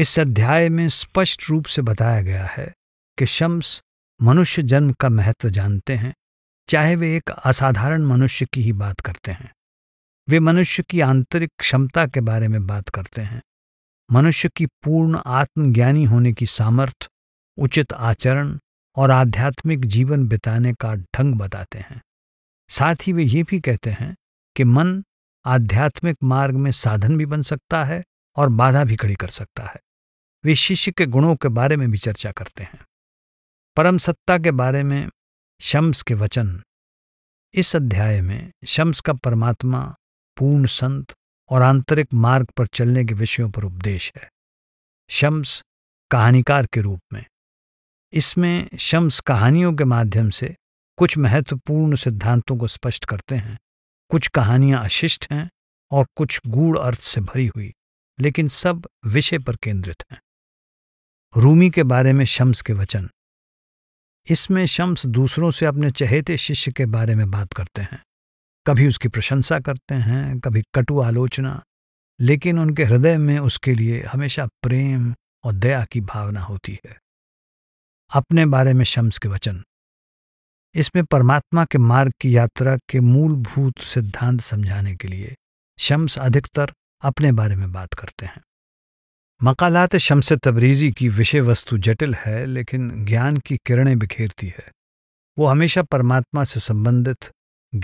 इस अध्याय में स्पष्ट रूप से बताया गया है कि शम्स मनुष्य जन्म का महत्व जानते हैं चाहे वे एक असाधारण मनुष्य की ही बात करते हैं वे मनुष्य की आंतरिक क्षमता के बारे में बात करते हैं मनुष्य की पूर्ण आत्मज्ञानी होने की सामर्थ्य उचित आचरण और आध्यात्मिक जीवन बिताने का ढंग बताते हैं साथ ही वे ये भी कहते हैं कि मन आध्यात्मिक मार्ग में साधन भी बन सकता है और बाधा भी खड़ी कर सकता है वे शिष्य के गुणों के बारे में भी चर्चा करते हैं परम सत्ता के बारे में शम्स के वचन इस अध्याय में शम्स का परमात्मा पूर्ण संत और आंतरिक मार्ग पर चलने के विषयों पर उपदेश है शम्स कहानीकार के रूप में इसमें शम्स कहानियों के माध्यम से कुछ महत्वपूर्ण सिद्धांतों को स्पष्ट करते हैं कुछ कहानियां अशिष्ट हैं और कुछ गूढ़ अर्थ से भरी हुई लेकिन सब विषय पर केंद्रित हैं रूमी के बारे में शम्स के वचन इसमें शम्स दूसरों से अपने चहेते शिष्य के बारे में बात करते हैं कभी उसकी प्रशंसा करते हैं कभी कटु आलोचना लेकिन उनके हृदय में उसके लिए हमेशा प्रेम और दया की भावना होती है अपने बारे में शम्स के वचन इसमें परमात्मा के मार्ग की यात्रा के मूलभूत सिद्धांत समझाने के लिए शम्स अधिकतर अपने बारे में बात करते हैं मकालात शमस तबरीज़ी की विषय वस्तु जटिल है लेकिन ज्ञान की किरणें बिखेरती है वो हमेशा परमात्मा से संबंधित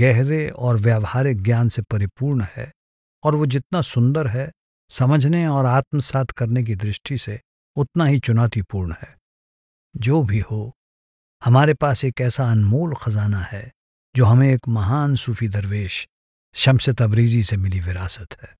गहरे और व्यावहारिक ज्ञान से परिपूर्ण है और वो जितना सुंदर है समझने और आत्मसात करने की दृष्टि से उतना ही चुनौतीपूर्ण है जो भी हो हमारे पास एक ऐसा अनमोल खजाना है जो हमें एक महान सूफी दरवेश शमस तबरीज़ी से मिली विरासत है